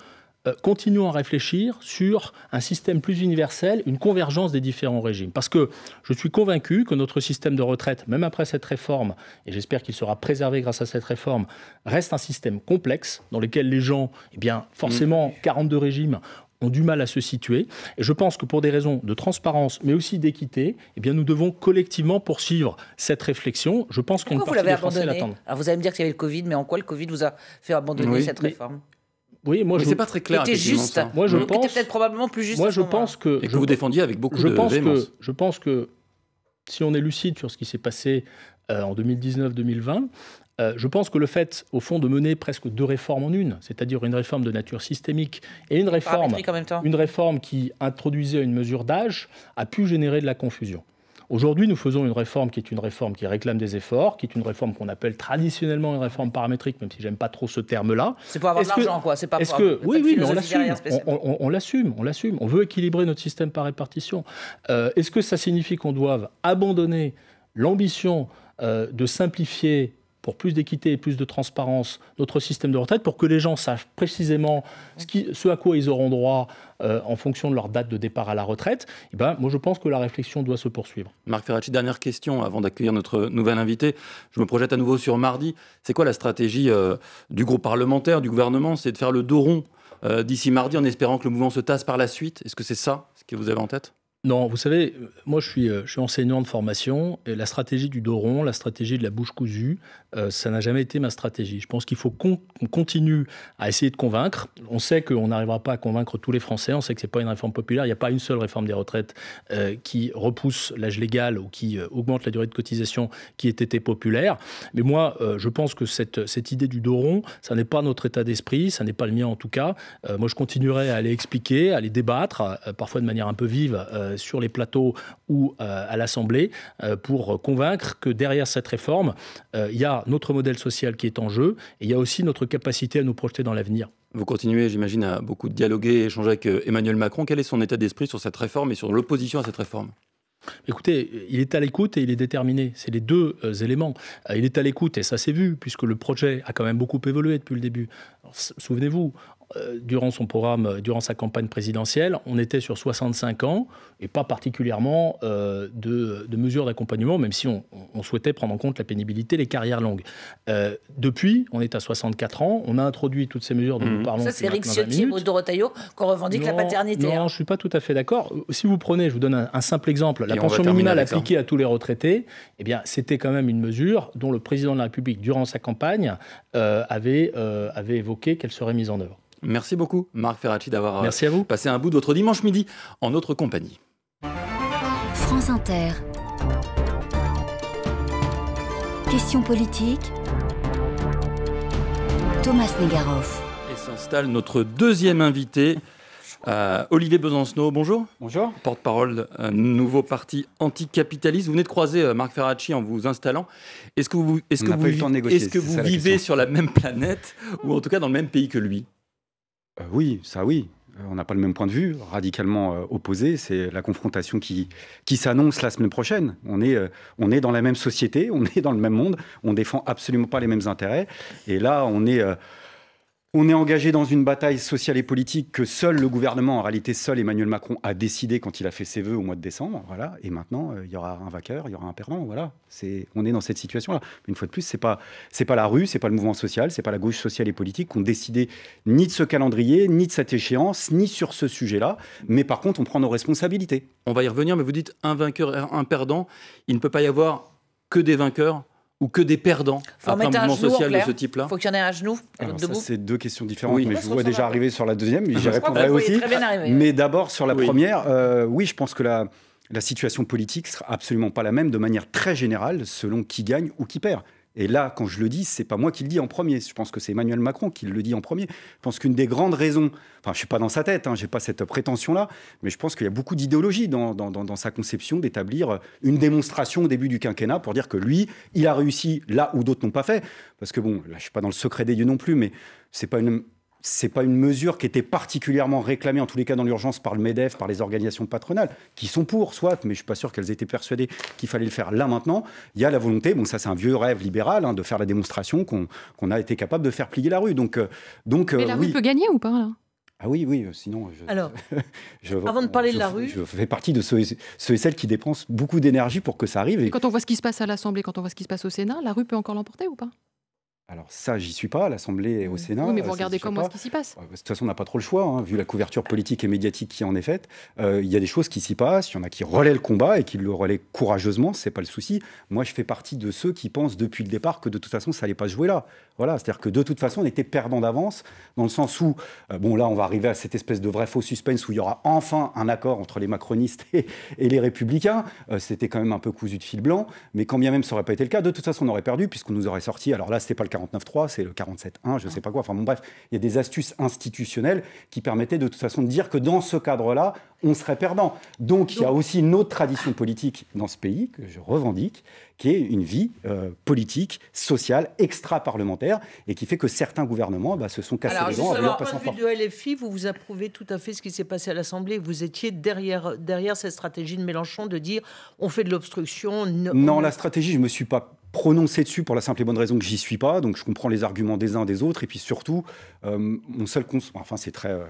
euh, continuons à réfléchir sur un système plus universel, une convergence des différents régimes. Parce que je suis convaincu que notre système de retraite, même après cette réforme, et j'espère qu'il sera préservé grâce à cette réforme, reste un système complexe dans lequel les gens, eh bien, forcément, 42 régimes ont du mal à se situer. Et je pense que pour des raisons de transparence, mais aussi d'équité, eh bien, nous devons collectivement poursuivre cette réflexion. Je pense qu'on peut l'avez abandonné. vous allez me dire qu'il y avait le Covid, mais en quoi le Covid vous a fait abandonner cette réforme oui, moi, je... c'est pas très clair. C'était juste. Moi, je peut-être probablement plus juste. Moi, je pense que. Et que je... vous défendiez avec beaucoup je de pense Que, je pense que si on est lucide sur ce qui s'est passé euh, en 2019-2020, euh, je pense que le fait, au fond, de mener presque deux réformes en une, c'est-à-dire une réforme de nature systémique et une réforme, une réforme qui introduisait une mesure d'âge, a pu générer de la confusion. Aujourd'hui, nous faisons une réforme qui est une réforme qui réclame des efforts, qui est une réforme qu'on appelle traditionnellement une réforme paramétrique, même si j'aime pas trop ce terme-là. C'est pour avoir de l'argent, quoi. C'est pas pour. Que, oui, oui, mais on l'assume. On, l'assume, on On veut équilibrer notre système par répartition. Euh, est-ce que ça signifie qu'on doit abandonner l'ambition euh, de simplifier pour plus d'équité et plus de transparence notre système de retraite, pour que les gens sachent précisément ce, qui, ce à quoi ils auront droit euh, en fonction de leur date de départ à la retraite, eh ben, moi je pense que la réflexion doit se poursuivre. Marc Ferracci, dernière question avant d'accueillir notre nouvel invité. Je me projette à nouveau sur mardi. C'est quoi la stratégie euh, du groupe parlementaire, du gouvernement C'est de faire le dos rond euh, d'ici mardi en espérant que le mouvement se tasse par la suite. Est-ce que c'est ça ce que vous avez en tête non, vous savez, euh, moi je suis, euh, je suis enseignant de formation et la stratégie du Doron, la stratégie de la bouche cousue, euh, ça n'a jamais été ma stratégie. Je pense qu'il faut qu'on continue à essayer de convaincre. On sait qu'on n'arrivera pas à convaincre tous les Français, on sait que ce n'est pas une réforme populaire, il n'y a pas une seule réforme des retraites qui repousse l'âge légal ou qui augmente la durée de cotisation qui ait été populaire. Mais moi, je pense que cette, cette idée du Doron, ça n'est pas notre état d'esprit, ça n'est pas le mien en tout cas. moi je continuerai à aller expliquer, à aller débattre, parfois de manière un peu vive euh, sur les plateaux ou euh, à l'Assemblée euh, pour convaincre que derrière cette réforme, il y a notre modèle social qui est en jeu et il y a aussi notre capacité à nous projeter dans l'avenir. Vous continuez, j'imagine, à beaucoup dialoguer et échanger avec Emmanuel Macron. Quel est son état d'esprit sur cette réforme et sur l'opposition à cette réforme Écoutez, il est à l'écoute et il est déterminé. C'est les deux éléments. il est à l'écoute et ça s'est vu, puisque le projet a quand même beaucoup évolué depuis le début. Souvenez-vous, euh, durant son programme, euh, durant sa campagne présidentielle, on était sur 65 ans et pas particulièrement euh, de, mesures d'accompagnement, même si on, souhaitait prendre en compte la pénibilité, les carrières longues. depuis, on est à 64 ans, on a introduit toutes ces mesures dont nous mmh. parlons. Ça, c'est Eric Ciotti et Dorotayo qu'on revendique la paternité. Non, hein. je ne suis pas tout à fait d'accord. Si vous prenez, je vous donne un, simple exemple, la pension minimale appliquée à tous les retraités, eh bien, c'était quand même une mesure dont le président de la République, durant sa campagne, avait, avait évoqué qu'elle serait mise en œuvre. Merci beaucoup, Marc Ferracci, d'avoir euh, passé un bout de votre dimanche midi en notre compagnie. France Inter. Question politique. Thomas Negaroff. Et s'installe notre deuxième invité. Euh, Olivier Besancenot, bonjour. Bonjour. Porte-parole d'un euh, nouveau parti anticapitaliste. Vous venez de croiser Marc Ferracci en vous installant. Est-ce que vous, est-ce que vous, est-ce que vous vivez sur la même planète ou en tout cas dans le même pays que lui euh, oui, ça oui. Euh, on n'a pas le même point de vue, radicalement euh, opposé. C'est la confrontation qui, s'annonce la semaine prochaine. On est, on est dans la même société, on est dans le même monde, on défend absolument pas les mêmes intérêts. Et là, on est on est engagé dans une bataille sociale et politique que seul le gouvernement, en réalité seul Emmanuel Macron, a décidé quand il a fait ses vœux au mois de décembre. Voilà. Et maintenant, euh, il y aura un vainqueur, il y aura un perdant. Voilà. C'est, on est dans cette situation-là. Une fois de plus, c'est pas, c'est pas la rue, c'est pas le mouvement social, c'est pas la gauche sociale et politique qui ont décidé ni de ce calendrier, ni de cette échéance, ni sur ce sujet-là. Mais par contre, on prend nos responsabilités. On va y revenir, mais vous dites un vainqueur, un perdant. Il ne peut pas y avoir que des vainqueurs ou que des perdants un mouvement social de ce type-là Faut qu'il y en ait un à genoux, ah C'est deux questions différentes, mais je vois déjà arriver sur la deuxième, mais j'y répondrai aussi. Mais d'abord sur la première, euh, oui, je pense que la la situation politique sera absolument pas la même de manière très générale selon qui gagne ou qui perd. Et là, quand je le dis, c'est pas moi qui le dis en premier. Je pense que c'est Emmanuel Macron qui le dit en premier. Je pense qu'une des grandes raisons, enfin, je suis pas dans sa tête, je hein, n'ai j'ai pas cette prétention-là, mais je pense qu'il y a beaucoup d'idéologie dans, sa conception d'établir une démonstration au début du quinquennat pour dire que lui, il a réussi là où d'autres n'ont pas fait. Parce que bon, là, je suis pas dans le secret des dieux non plus, mais c'est pas une c'est pas une mesure qui était particulièrement réclamée, en tous les cas dans l'urgence, par le MEDEF, par les organisations patronales, qui sont pour, soit, mais je ne suis pas sûr qu'elles étaient persuadées qu'il fallait le faire là maintenant. Il y a la volonté, bon, ça c'est un vieux rêve libéral, hein, de faire la démonstration qu'on a été capable de faire plier la rue. Donc, euh, donc, euh, mais la rue peut gagner ou pas là ah oui, oui, euh, sinon. Je, Alors, avant de parler de la rue. Je fais partie de ceux, et celles qui dépensent beaucoup d'énergie pour que ça arrive. et quand on voit ce qui se passe à l'Assemblée, quand on voit ce qui se passe au Sénat, la rue peut encore l'emporter ou pas alors ça, j'y suis pas, l'Assemblée et au Sénat. Oui, mais euh, vous regardez comment est-ce qui s'y passe. Bah, de toute façon, on n'a pas trop le choix, hein, vu la couverture politique et médiatique qui en est faite. Euh, il y a des choses qui s'y passent, il y en a qui relaient le combat et qui le relaient courageusement, c'est pas le souci. Moi, je fais partie de ceux qui pensent depuis le départ que de toute façon, ça n'allait pas se jouer là. Voilà, c'est-à-dire que de toute façon, on était perdant d'avance, dans le sens où, euh, bon là, on va arriver à cette espèce de vrai faux suspense où il y aura enfin un accord entre les macronistes et, les républicains. C'était quand même un peu cousu de fil blanc, mais quand bien même ça aurait pas été le cas, de toute façon, on aurait perdu, puisqu'on nous aurait sorti, alors là, c'était pas le cas 49.3, c'est le 47.1, je ne ah. sais pas quoi. Enfin bon, bref, il y a des astuces institutionnelles qui permettaient de toute façon de dire que dans ce cadre-là, on serait perdant. Donc, il y a aussi une autre tradition politique dans ce pays que je revendique, qui est une vie euh, politique, sociale, extra-parlementaire, et qui fait que certains gouvernements bah, se sont cassés les dents en en de LFI, vous vous approuvez tout à fait ce qui s'est passé à l'Assemblée. Vous étiez derrière, derrière cette stratégie de Mélenchon de dire on fait de l'obstruction. Non, la stratégie, je ne me suis pas prononcé dessus pour la simple et bonne raison que j'y suis pas. Donc je comprends les arguments des uns et des autres. Et puis surtout, euh, mon seul... constat, Enfin, c'est très... Euh,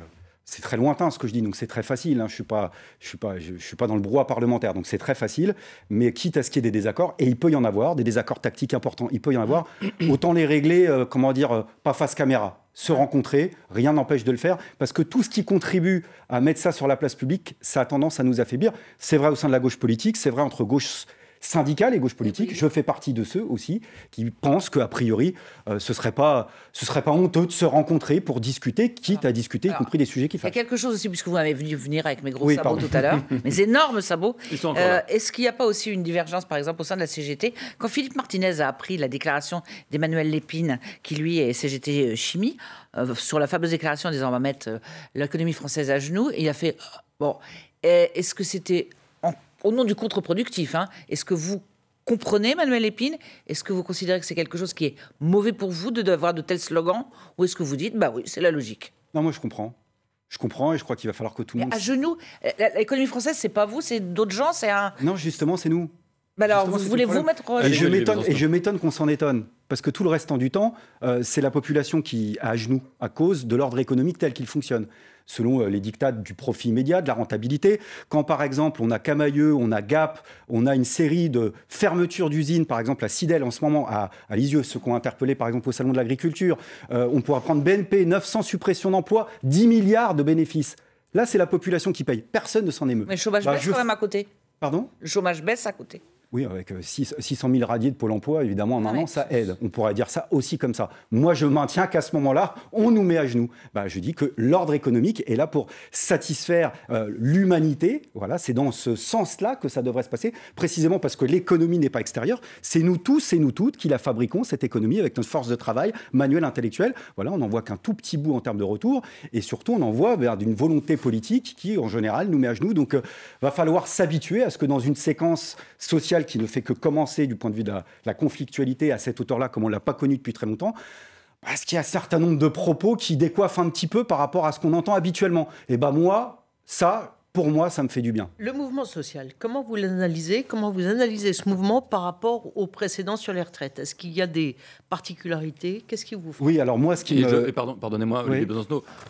c'est très lointain ce que je dis, donc c'est très facile. Hein. je suis pas, je suis pas, je, suis pas dans le brouhaha parlementaire, donc c'est très facile. Mais quitte à ce qu'il y ait des désaccords, et il peut y en avoir, des désaccords tactiques importants, il peut y en avoir. autant les régler, euh, comment dire, euh, pas face caméra, se rencontrer. Rien n'empêche de le faire parce que tout ce qui contribue à mettre ça sur la place publique, ça a tendance à nous affaiblir. C'est vrai au sein de la gauche politique, c'est vrai entre gauche syndicales et gauche politique. Je fais partie de ceux aussi qui pensent qu'a priori, euh, ce ne serait, pas, serait pas honteux de se rencontrer pour discuter, quitte ah. à discuter, y compris des sujets qui fâchent. Il y a quelque chose aussi, puisque vous m'avez venu venir avec mes gros sabots tout à l'heure, mes énormes sabots. Euh, est-ce qu'il n'y a pas aussi une divergence, par exemple, au sein de la CGT Quand Philippe Martinez a appris la déclaration d'Emmanuel Lépine, qui lui est CGT euh, Chimie, sur la fameuse déclaration disant on va mettre l'économie française à genoux, il a fait bon. Est-ce que c'était au nom du contre-productif, hein. est-ce que vous comprenez, Manuel Épine Est-ce que vous considérez que c'est quelque chose qui est mauvais pour vous de d'avoir de tels slogans Ou est-ce que vous dites, bah oui, c'est la logique Non, moi je comprends. Je comprends et je crois qu'il va falloir que tout le monde. À genoux, l'économie française, c'est pas vous, c'est d'autres gens, c'est un. Non, justement, c'est nous. Mais bah alors, vous voulez vous mettre Et je m'étonne qu'on s'en étonne. Parce que tout le restant du temps, euh, c'est la population qui a à genoux à cause de l'ordre économique tel qu'il fonctionne, selon euh, les dictats du profit immédiat, de la rentabilité. Quand, par exemple, on a Camailleux, on a Gap, on a une série de fermetures d'usines, par exemple à Sidel en ce moment, à, Lisieux, ceux qu'on a interpellé par exemple, au Salon de l'Agriculture. Euh, on pourra prendre BNP, 900 suppressions d'emplois, 10 milliards de bénéfices. Là, c'est la population qui paye. Personne ne s'en émeut. Mais le chômage bah, baisse quand à côté. Pardon Le chômage baisse à côté. Oui, avec 600 000 radiers de Pôle emploi, évidemment, en un ah ça aide. On pourrait dire ça aussi comme ça. Moi, je maintiens qu'à ce moment-là, on nous met à genoux. Ben, je dis que l'ordre économique est là pour satisfaire euh, l'humanité. Voilà, c'est dans ce sens-là que ça devrait se passer, précisément parce que l'économie n'est pas extérieure. C'est nous tous et nous toutes qui la fabriquons, cette économie, avec notre force de travail manuelle, intellectuelle. Voilà, on n'en voit qu'un tout petit bout en termes de retour. Et surtout, on en voit vers d'une volonté politique qui, en général, nous met à genoux. Donc, il euh, va falloir s'habituer à ce que dans une séquence sociale qui ne fait que commencer du point de vue de la, conflictualité à cette hauteur-là, comme on ne l'a pas connu depuis très longtemps, parce bah, qu'il y a un certain nombre de propos qui décoiffent un petit peu par rapport à ce qu'on entend habituellement. Et eh ben moi, ça, pour moi, ça me fait du bien. Le mouvement social, comment vous l'analysez Comment vous analysez ce mouvement par rapport au précédent sur les retraites Est-ce qu'il y a des particularités Qu'est-ce qui vous fait Oui, alors moi, ce qui. me... pardon, Pardonnez-moi, Olivier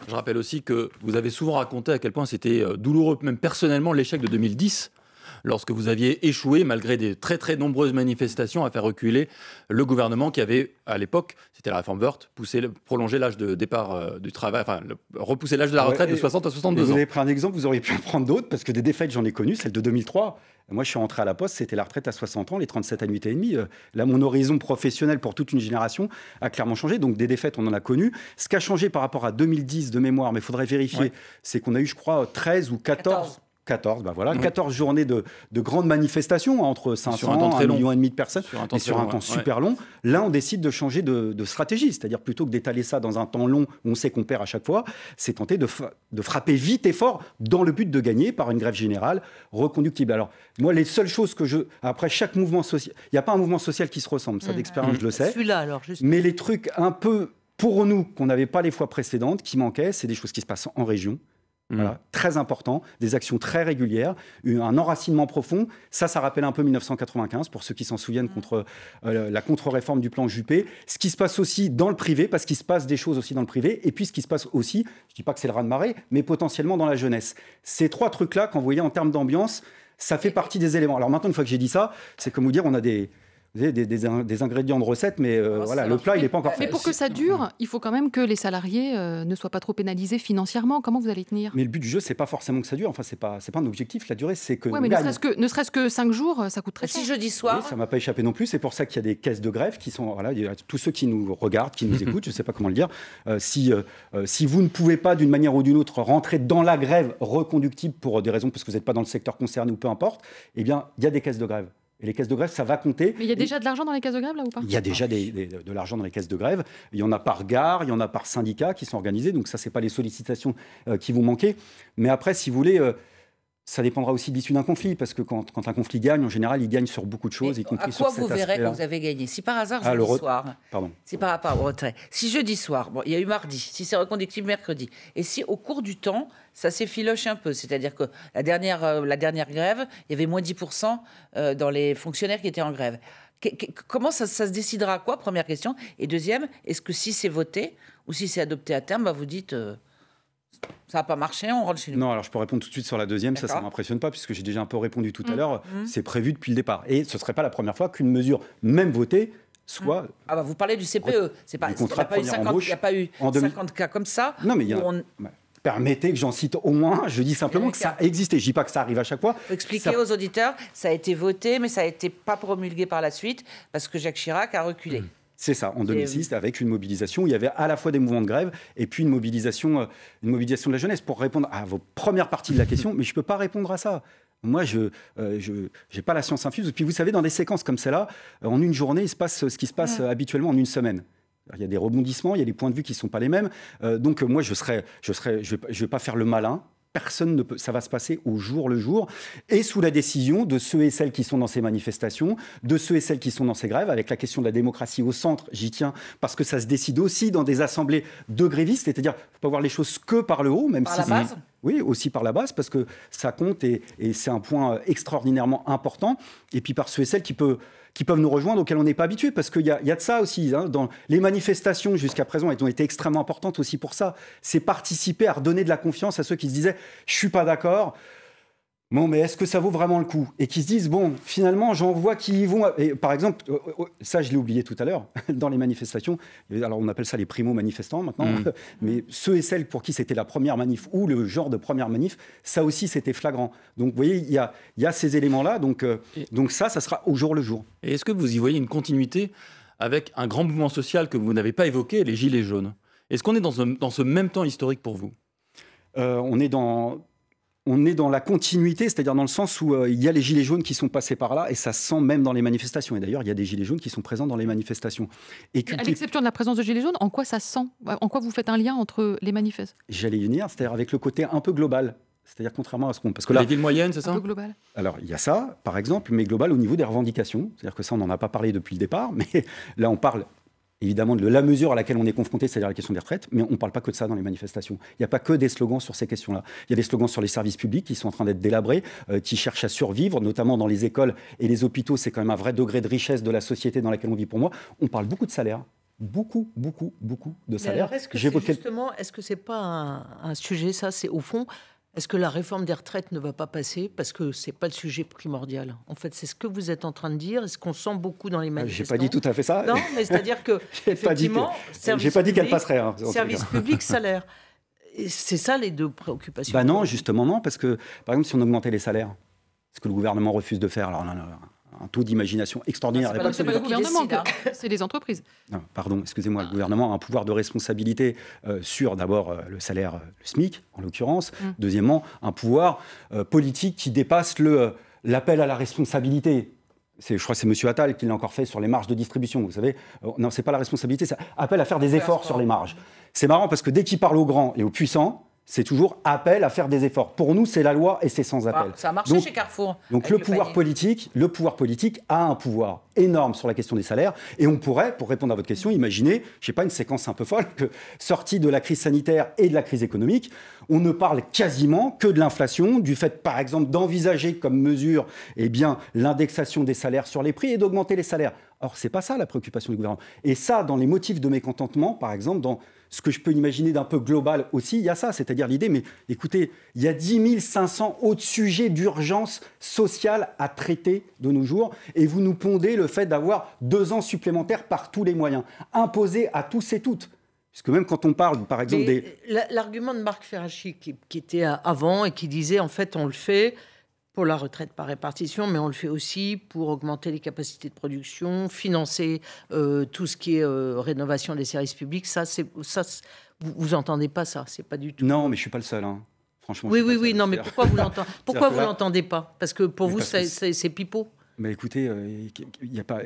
je rappelle aussi que vous avez souvent raconté à quel point c'était euh, douloureux, même personnellement, l'échec de 2010 lorsque vous aviez échoué, malgré des très très nombreuses manifestations, à faire reculer le gouvernement qui avait, à l'époque, c'était la réforme verte, poussé, prolonger l'âge de départ euh, du travail, enfin, l'âge de la retraite de 60 à 62 vous ans. Vous avez pris un exemple, vous auriez pu en prendre d'autres, parce que des défaites, j'en ai connu, celle de 2003. Moi, je suis rentré à la poste, c'était la retraite à 60 ans, les 37 annuités et demie. Euh, là, mon horizon professionnel pour toute une génération a clairement changé. Donc, des défaites, on en a connu. Ce qui a changé par rapport à 2010 de mémoire, mais il faudrait vérifier, c'est qu'on a eu, je crois, 13 ou 14 14, ben bah voilà, 14 mmh. journées de, grandes manifestations entre 500 et 1,5 million et demi de personnes sur un temps, et sur un temps super long. Là, on décide de changer de, stratégie, c'est-à-dire plutôt que d'étaler ça dans un temps long où on sait qu'on perd à chaque fois, c'est tenter de, frapper vite et fort dans le but de gagner par une grève générale reconductible. Alors, moi, les seules choses que je... Après, chaque mouvement social... Il n'y a pas un mouvement social qui se ressemble, ça mmh. d'expérience, je le mmh. sais. là alors, Mais les trucs un peu, pour nous, qu'on n'avait pas les fois précédentes, qui manquaient, c'est des choses qui se passent en région. Voilà, mm. très important, des actions très régulières, un enracinement profond. Ça, ça rappelle un peu 1995, pour ceux qui s'en souviennent, mm. contre euh, la contre-réforme du plan Juppé. Ce qui se passe aussi dans le privé, parce qu'il se passe des choses aussi dans le privé, et puis ce qui se passe aussi, je ne dis pas que c'est le raz-de-marée, mais potentiellement dans la jeunesse. Ces trois trucs-là, quand vous voyez en termes d'ambiance, ça fait partie des éléments. Alors maintenant, une fois que j'ai dit ça, c'est comme vous dire, on a des, des, des, des, ingrédients de recette, mais euh, oh, voilà, le plat, il n'est pas encore fait. Mais pour que ça dure, il faut quand même que les salariés euh, ne soient pas trop pénalisés financièrement. Comment vous allez tenir Mais le but du jeu, c'est pas forcément que ça dure. Enfin, c'est pas, c'est pas un objectif. La durée, c'est que. Oui, mais ne serait-ce que, ne serait que 5 jours, euh, ça coûte très ah, cher. Si jeudi soir. Oui, ça m'a pas échappé non plus. C'est pour ça qu'il y a des caisses de grève qui sont. Voilà, tous ceux qui nous regardent, qui nous écoutent, je sais pas comment le dire. si, si vous ne pouvez pas, d'une manière ou d'une autre, rentrer dans la grève reconductible pour des raisons parce que vous n'êtes pas dans le secteur concerné ou peu importe, eh bien, il y a des caisses de grève. Et les caisses de grève, ça va compter. Mais il y a déjà de l'argent dans les caisses de grève, là, ou pas Il y a déjà de l'argent dans les caisses de grève. Il y en a par gare, il y en a par syndicat qui sont organisés. Donc, ça, ce n'est pas les sollicitations euh, qui vont manquer. Mais après, si vous voulez, euh, ça dépendra aussi de l'issue d'un conflit, parce que quand, quand, un conflit gagne, en général, il gagne sur beaucoup de choses, y compris sur À quoi vous verrez quand vous avez gagné Si par hasard, ah, jeudi soir. Pardon. Si par rapport au retrait. Si jeudi soir, bon, il y a eu mardi, si c'est reconductible mercredi, et si au cours du temps, ça s'effiloche un peu. C'est-à-dire que la dernière, euh, la dernière grève, il y avait moins 10% euh, dans les fonctionnaires qui étaient en grève. comment ça, se décidera à quoi Première question. Et deuxième, est-ce que si c'est voté ou si c'est adopté à terme, bah, vous dites. Euh, ça n'a pas marché, on rentre chez nous. Non, alors je peux répondre tout de suite sur la deuxième, ça, ça ne m'impressionne pas, puisque j'ai déjà un peu répondu tout à mmh. l'heure, mmh. c'est prévu depuis le départ. Et ce ne serait pas la première fois qu'une mesure, même votée, soit... Mmh. Ah bah vous parlez du CPE, c'est pas... Il n'y a pas eu 50, a pas eu 50 cas comme ça. Non mais bah, permettez que j'en cite au moins, je dis simplement que ça existait. Je ne dis pas que ça arrive à chaque fois. Expliquez expliquer aux auditeurs, ça a été voté, mais ça a été pas promulgué par la suite parce que Jacques Chirac a reculé. C'est ça, en 2006, avec une mobilisation. Il y avait à la fois des mouvements de grève et puis une mobilisation, euh, une mobilisation de la jeunesse. Pour répondre à vos premières parties de la question, mais je ne peux pas répondre à ça. Moi, je n'ai euh, pas la science infuse. Et puis, vous savez, dans des séquences comme celle-là, euh, en une journée, il se passe ce qui se passe habituellement en une semaine. Il y a des rebondissements, il y a des points de vue qui ne sont pas les mêmes. donc, moi, je ne serais, je serais, je je vais, pas faire le malin personne ne peut. Ça va se passer au jour le jour et sous la décision de ceux et celles qui sont dans ces manifestations, de ceux et celles qui sont dans ces grèves, avec la question de la démocratie au centre, j'y tiens, parce que ça se décide aussi dans des assemblées de grévistes, c'est-à-dire, faut pas voir les choses que par le haut, même par si. La base. Oui, aussi par la base, parce que ça compte et, et c'est un point extraordinairement important. Et puis par ceux et celles qui peuvent qui peuvent nous rejoindre, auxquels on n'est pas habitué, parce qu'il y, a, de ça aussi. Hein. dans les manifestations jusqu'à présent, elles ont été extrêmement importantes aussi pour ça. C'est participer à redonner de la confiance à ceux qui se disaient, je suis pas d'accord bon, mais est-ce que ça vaut vraiment le coup Et qui se disent, bon, finalement, j'en vois qui y vont. par exemple, oh, oh, oh, ça, je l'ai oublié tout à l'heure, dans les manifestations, alors on appelle ça les primo-manifestants maintenant, mmh. mais ceux et celles pour qui c'était la première manif ou le genre de première manif, ça aussi, c'était flagrant. Donc, vous voyez, il y a, ces éléments-là. Euh, donc, ça, ça sera au jour le jour. Et est-ce que vous y voyez une continuité avec un grand mouvement social que vous n'avez pas évoqué, les Gilets jaunes Est-ce qu'on est dans ce, même temps historique pour vous euh, on est dans on est dans la continuité, c'est-à-dire dans le sens où euh, il y a les gilets jaunes qui sont passés par là, et ça sent même dans les manifestations. Et d'ailleurs, il y a des gilets jaunes qui sont présents dans les manifestations. Et à l'exception de la présence de gilets jaunes, en quoi ça sent En quoi vous faites un lien entre les manifestes J'allais y venir, c'est-à-dire avec le côté un peu global. C'est-à-dire contrairement à ce qu'on... Parce que là, les villes moyennes, c'est ça Un peu global. Alors, il y a ça, par exemple, mais global au niveau des revendications. C'est-à-dire que ça, on n'en a pas parlé depuis le départ, mais là, on parle évidemment de la mesure à laquelle on est confronté, c'est-à-dire la question des retraites, mais on ne parle pas que de ça dans les manifestations. Il n'y a pas que des slogans sur ces questions-là. Il y a des slogans sur les services publics qui sont en train d'être délabrés, euh, qui cherchent à survivre, notamment dans les écoles et les hôpitaux. C'est quand même un vrai degré de richesse de la société dans laquelle on vit pour moi. On parle beaucoup de salaire beaucoup, beaucoup, beaucoup de salaires. Est-ce que c'est est-ce que c'est pas un, un, sujet ça C'est au fond est-ce que la réforme des retraites ne va pas passer parce que ce n'est pas le sujet primordial En fait, c'est ce que vous êtes en train de dire. Est-ce qu'on sent beaucoup dans les euh, Je n'ai pas dit tout à fait ça. Non, mais c'est-à-dire que effectivement, pas dit, pas dit qu'elle passerait. Hein, service public, salaire. C'est ça les deux préoccupations. Bah non, justement non, parce que par exemple, si on augmentait les salaires, ce que le gouvernement refuse de faire, alors un taux d'imagination extraordinaire. Ah, c'est pas, le gouvernement, c'est les entreprises. Non, pardon, excusez-moi, le gouvernement a un pouvoir de responsabilité euh, sur d'abord euh, le salaire, euh, le SMIC en l'occurrence, hum. deuxièmement un pouvoir politique qui dépasse le l'appel à la responsabilité. Je crois que c'est M. Attal qui l'a encore fait sur les marges de distribution. Vous savez, non, c'est pas la responsabilité, ça appelle à faire des efforts sur les marges. C'est marrant parce que dès qu'il parle aux grands et aux puissants, c'est toujours appel à faire des efforts. Pour nous, c'est la loi et c'est sans appel. Ça a marché chez Carrefour. Donc le, pouvoir politique, le pouvoir politique a un pouvoir énorme sur la question des salaires et on pourrait, pour répondre à votre question, imaginer, je sais pas, une séquence un peu folle que sortie de la crise sanitaire et de la crise économique, on ne parle quasiment que de l'inflation, du fait, par exemple, d'envisager comme mesure, eh bien, l'indexation des salaires sur les prix et d'augmenter les salaires. Or, c'est pas ça la préoccupation du gouvernement. Et ça, dans les motifs de mécontentement, par exemple, dans ce que je peux imaginer d'un peu global aussi, il y a ça, c'est-à-dire l'idée, mais écoutez, il y a 10 500 autres sujets d'urgence sociale à traiter de nos jours, et vous nous pondez le fait d'avoir deux ans supplémentaires par tous les moyens, imposés à tous et toutes. puisque même quand on parle, par exemple, des... L'argument de Marc Ferracci, qui, qui, était avant et qui disait, en fait, on le fait pour la retraite par répartition, mais on le fait aussi pour augmenter les capacités de production, financer euh, tout ce qui est euh, rénovation des services publics. Ça, c'est ça, vous, vous, entendez pas ça C'est pas du tout. Non, mais je suis pas le seul. Hein. Franchement. Oui, oui, oui. Non, mais pourquoi vous l'entendez Pourquoi vous l'entendez pas Parce que pour vous, c'est pipeau. Mais écoutez, euh, il n'y a pas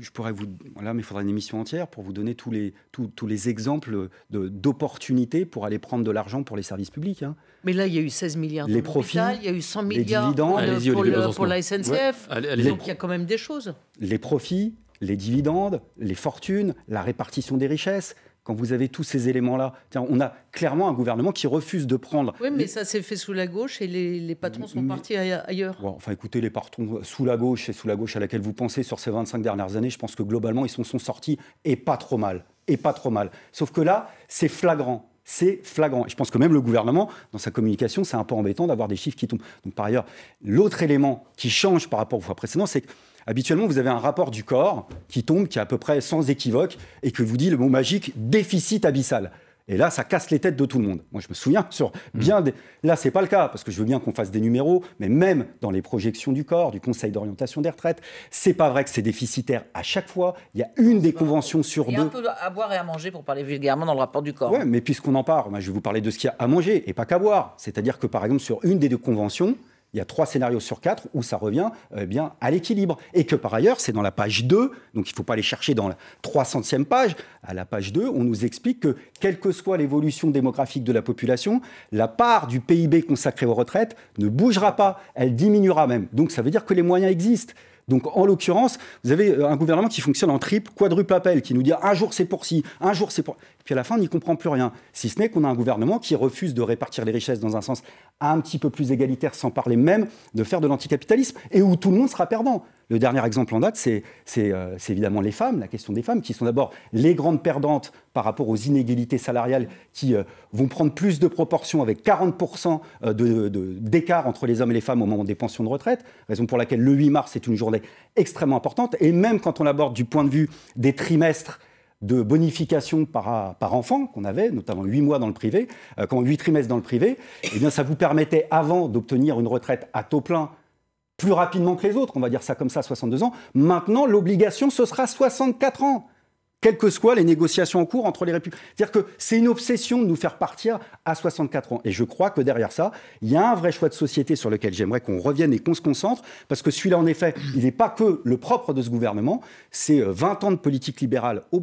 je pourrais vous. Là, mais il faudrait une émission entière pour vous donner tous les, exemples d'opportunités pour aller prendre de l'argent pour les services publics. Hein. Mais là, il y a eu 16 milliards les profits, il y a eu 100 milliards pour, la SNCF. il y a quand même des choses. Les profits, les dividendes, les fortunes, la répartition des richesses quand vous avez tous ces éléments-là, on a clairement un gouvernement qui refuse de prendre. Oui, mais ça s'est fait sous la gauche et les, patrons sont partis ailleurs. enfin, écoutez, les patrons euh, sous la gauche et sous la gauche à laquelle vous pensez sur ces 25 dernières années, je pense que globalement, ils sont sortis et pas trop mal. Et pas trop mal. Sauf que là, c'est flagrant c'est flagrant. je pense que même le gouvernement, dans sa communication, c'est un peu embêtant d'avoir des chiffres qui tombent. Donc par ailleurs, l'autre élément qui change par rapport aux fois précédentes, c'est que habituellement, vous avez un rapport du corps qui tombe, qui est à peu près sans équivoque, et que vous dit le mot magique déficit abyssal. Et là, ça casse les têtes de tout le monde. Moi, je me souviens sur hmm. bien des... Là, c'est pas le cas, parce que je veux bien qu'on fasse des numéros, mais même dans les projections du corps, du Conseil d'orientation des retraites, c'est pas vrai que c'est déficitaire à chaque fois. Il y a une des conventions sur deux. Il y a un peu à boire et à manger, pour parler vulgairement, dans le rapport du corps. Oui, mais puisqu'on en parle, je vais vous parler de ce qu'il y a à manger et pas qu'à boire. C'est-à-dire que, par exemple, sur une des deux conventions, il y a trois scénarios sur quatre où ça revient euh, bien à l'équilibre. Et que par ailleurs, c'est dans la page 2, donc il ne faut pas aller chercher dans la 300e page, à la page 2, on nous explique que quelle que soit l'évolution démographique de la population, la part du PIB consacrée aux retraites ne bougera pas, elle diminuera même. Donc ça veut dire que les moyens existent. Donc en l'occurrence, vous avez euh, un gouvernement qui fonctionne en triple, quadruple appel, qui nous dit un jour c'est pour ci, un jour c'est pour... puis à la fin, on n'y comprend plus rien. Si ce n'est qu'on a un gouvernement qui refuse de répartir les richesses dans un sens un petit peu plus égalitaire, sans parler même de faire de l'anticapitalisme, et où tout le monde sera perdant. Le dernier exemple en date, euh, c'est évidemment les femmes, la question des femmes, qui sont d'abord les grandes perdantes par rapport aux inégalités salariales qui euh, vont prendre plus de proportions avec 40% euh, d'écart entre les hommes et les femmes au moment des pensions de retraite, raison pour laquelle le 8 mars est une journée extrêmement importante. Et même quand on aborde du point de vue des trimestres de bonification par, enfant qu'on avait, notamment 8 mois dans le privé, quand 8 trimestres dans le privé, eh bien ça vous permettait avant d'obtenir une retraite à taux plein plus rapidement que les autres, on va dire ça comme ça, 62 ans. Maintenant, l'obligation, ce sera 64 ans quelles que soient les négociations en cours entre les républicains. C'est-à-dire que c'est une obsession de nous faire partir à 64 ans. Et je crois que derrière ça, il y a un vrai choix de société sur lequel j'aimerais qu'on revienne et qu'on se concentre, parce que celui-là, en effet, il n'est pas que le propre de ce gouvernement, c'est 20 euh, ans de politique libérale au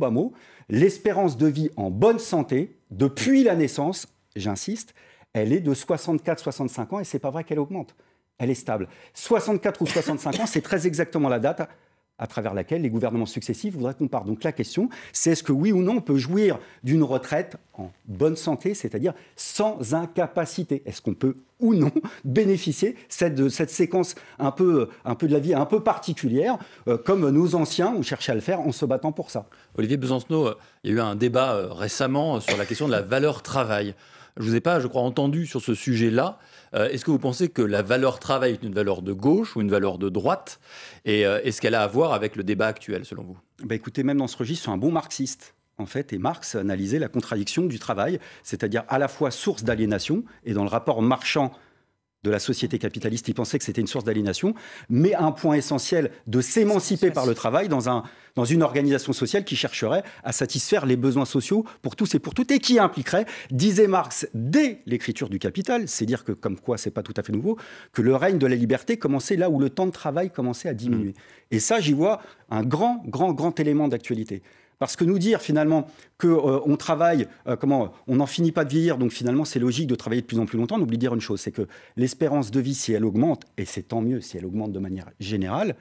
l'espérance de vie en bonne santé, depuis la naissance, j'insiste, elle est de 64-65 ans, et c'est pas vrai qu'elle augmente elle est stable. 64 ou 65 ans, c'est très exactement la date à travers laquelle les gouvernements successifs voudraient qu'on part. Donc la question, c'est est-ce que oui ou non on peut jouir d'une retraite en bonne santé, c'est-à-dire sans incapacité Est-ce qu'on peut ou non bénéficier de cette séquence un peu, un peu de la vie un peu particulière, euh, comme nos anciens ont cherché à le faire en se battant pour ça Olivier Besancenot, euh, il y a eu un débat euh, récemment sur la question de la valeur travail. Je ne vous ai pas, je crois, entendu sur ce sujet-là. Euh, est-ce que vous pensez que la valeur travail est une valeur de gauche ou une valeur de droite Et euh, est-ce qu'elle a à voir avec le débat actuel, selon vous bah, Écoutez, même dans ce registre, c'est un bon marxiste en fait, et Marx analysait la contradiction du travail, c'est-à-dire à la fois source d'aliénation, et dans le rapport marchand de la société capitaliste. Ils pensait que c'était une source d'aliénation, mais un point essentiel de s'émanciper par le travail dans, une organisation sociale qui chercherait à satisfaire les besoins sociaux pour tous et pour toutes et qui impliquerait, disait Marx, dès l'écriture du Capital, c'est dire que comme quoi c'est pas tout à fait nouveau, que le règne de la liberté commençait là où le temps de travail commençait à diminuer. Mm. Et ça, j'y vois un grand, grand, grand élément d'actualité. Parce que nous dire finalement qu'on euh, travaille, euh, comment, on n'en finit pas de vieillir, donc finalement c'est logique de travailler de plus en plus longtemps, on oublie de dire une chose, c'est que l'espérance de vie, si elle augmente, et c'est tant mieux si elle augmente de manière générale,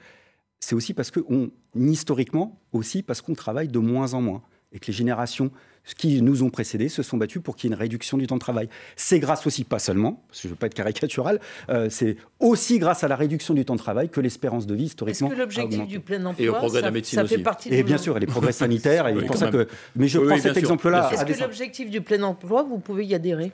c'est aussi parce que, on, historiquement, aussi parce qu'on travaille de moins en moins, et que les générations qui nous ont précédés se sont battus pour qu'il y ait une réduction du temps de travail. C'est grâce aussi, pas seulement, parce que je ne veux pas être caricatural, euh, c'est aussi grâce à la réduction du temps de travail que l'espérance de vie historiquement. est du plein et au progrès de la médecine Et bien sûr, et les progrès sanitaires. et mais je prends cet exemple-là. Est-ce que l'objectif du plein emploi, vous pouvez y adhérer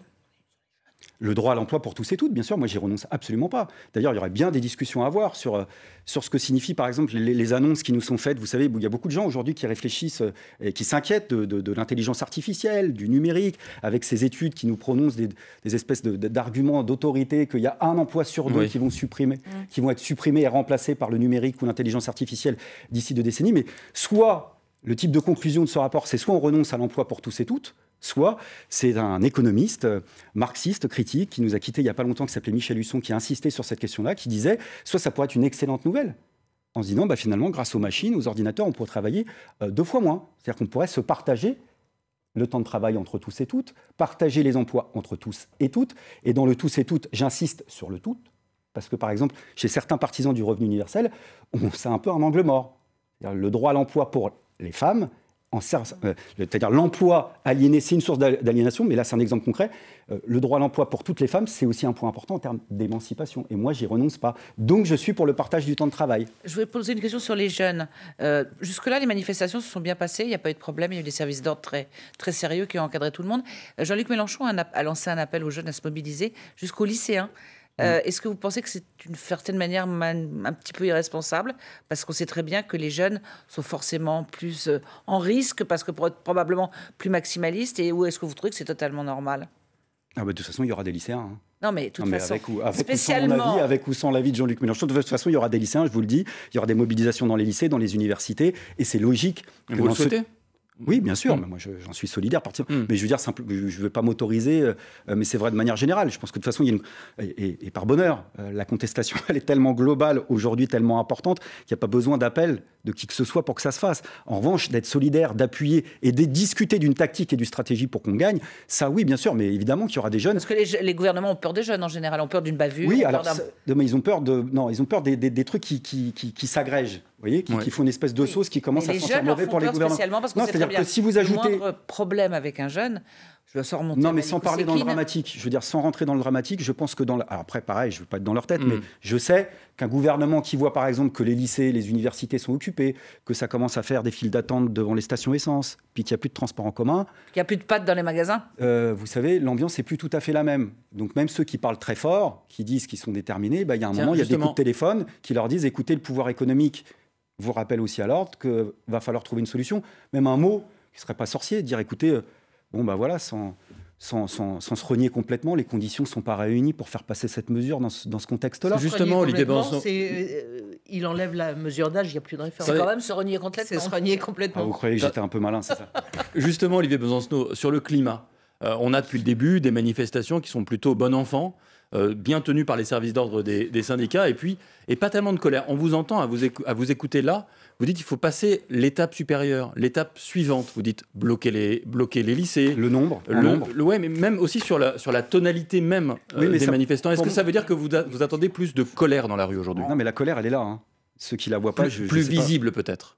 le droit à l'emploi pour tous et toutes, bien sûr, moi j'y renonce absolument pas. D'ailleurs, il y aurait bien des discussions à avoir sur, euh, sur ce que signifient, par exemple, les, annonces qui nous sont faites. Vous savez, il y a beaucoup de gens aujourd'hui qui réfléchissent euh, et qui s'inquiètent de, l'intelligence artificielle, du numérique, avec ces études qui nous prononcent des, espèces d'arguments d'autorité qu'il y a un emploi sur deux qui vont supprimer, mm. qui vont être supprimés et remplacés par le numérique ou l'intelligence artificielle d'ici deux décennies. Mais soit le type de conclusion de ce rapport, c'est soit on renonce à l'emploi pour tous et toutes, Soit c'est un économiste euh, marxiste critique qui nous a quittés il n'y a pas longtemps, qui s'appelait Michel Husson, qui a insisté sur cette question-là, qui disait soit ça pourrait être une excellente nouvelle, en se disant bah, finalement, grâce aux machines, aux ordinateurs, on pourrait travailler euh, deux fois moins. C'est-à-dire qu'on pourrait se partager le temps de travail entre tous et toutes, partager les emplois entre tous et toutes. Et dans le tous et toutes, j'insiste sur le tout, parce que par exemple, chez certains partisans du revenu universel, c'est un peu un angle mort. le droit à l'emploi pour les femmes euh, c'est-à-dire l'emploi aliéné, c'est une source d'aliénation, mais là c'est un exemple concret. Euh, le droit à l'emploi pour toutes les femmes, c'est aussi un point important en termes d'émancipation. Et moi, j'y renonce pas. Donc, je suis pour le partage du temps de travail. Je voulais poser une question sur les jeunes. Euh, jusque-là, les manifestations se sont bien passées, il n'y a pas eu de problème, il y a eu des services d'ordre très, très sérieux qui ont encadré tout le monde. Jean-Luc Mélenchon a, lancé un appel aux jeunes à se mobiliser jusqu'aux lycéens. Mm. Euh, est-ce que vous pensez que c'est d'une certaine manière un petit peu irresponsable Parce qu'on sait très bien que les jeunes sont forcément plus euh, en risque, parce que pour être probablement plus maximalistes. Et où est-ce que vous trouvez que c'est totalement normal ah De toute façon, il y aura des lycéens. Hein. Non, mais de toute façon, avec ou, spécialement. avec ou sans l'avis de Jean-Luc Mélenchon, de toute façon, il y aura des lycéens, je vous le dis. Il y aura des mobilisations dans les lycées, dans les universités. Et c'est logique. Que vous le oui, bien sûr, mm. mais moi j'en suis solidaire. Mm. Mais je veux dire, je ne veux pas m'autoriser, euh, mais c'est vrai de manière générale. Je pense que de toute façon, il et, par bonheur, euh, la contestation, elle est tellement globale aujourd'hui, tellement importante, qu'il n'y a pas besoin d'appel de qui que ce soit pour que ça se fasse. En revanche, d'être solidaire, d'appuyer et de discuter d'une tactique et d'une stratégie pour qu'on gagne, ça oui, bien sûr, mais évidemment qu'il y aura des jeunes. Parce que les, gouvernements ont peur des jeunes en général, ont peur d'une bavure. Oui, mais ils ont peur de, non, ils ont peur des, trucs qui s'agrègent voyez, qui, font une espèce de sauce qui commence à sentir mauvais pour les gouvernements. parce c'est-à-dire que si vous ajoutez problème avec un jeune, je dois remonter Non, mais sans parler dans le dramatique, je veux dire sans rentrer dans le dramatique, je pense que dans Alors après, pareil, je veux pas être dans leur tête, mm. mais je sais qu'un gouvernement qui voit par exemple que les lycées, les universités sont occupés, que ça commence à faire des files d'attente devant les stations essence, puis qu'il n'y a plus de transport en commun, qu'il n'y a plus de pâtes dans les magasins. Euh, vous savez, l'ambiance n'est plus tout à fait la même. Donc même ceux qui parlent très fort, qui disent qu'ils sont déterminés, bah, il y a un moment, il y a des coups de téléphone qui leur disent écoutez, le pouvoir économique vous rappelle aussi à l'ordre que va falloir trouver une solution. Même un mot qui ne serait pas sorcier, dire écoutez, euh, bon bah voilà, sans, sans, sans, sans, se renier complètement, les conditions ne sont pas réunies pour faire passer cette mesure dans ce, dans ce contexte-là. Justement, Olivier Benson. Euh, il enlève la mesure d'âge, il n'y a plus de référence. C'est quand même se renier complètement. Se renier complètement. Ah, vous croyez que j'étais un peu malin, c'est ça Justement, Olivier Besancenot, sur le climat, euh, on a depuis le début des manifestations qui sont plutôt bon enfant. Euh, bien tenu par les services d'ordre des, syndicats, et puis, et pas tellement de colère. On vous entend à vous, à vous écouter là, vous dites qu'il faut passer l'étape supérieure, l'étape suivante. Vous dites bloquer les, bloquer les lycées. Le nombre. Le, nombre. mais même aussi sur la, sur la tonalité même euh, des manifestants. Est-ce que ça veut dire que vous, vous attendez plus de colère dans la rue aujourd'hui Non, mais la colère, elle est là. Hein. Ceux qui la voient pas, plus, je, plus visible peut-être.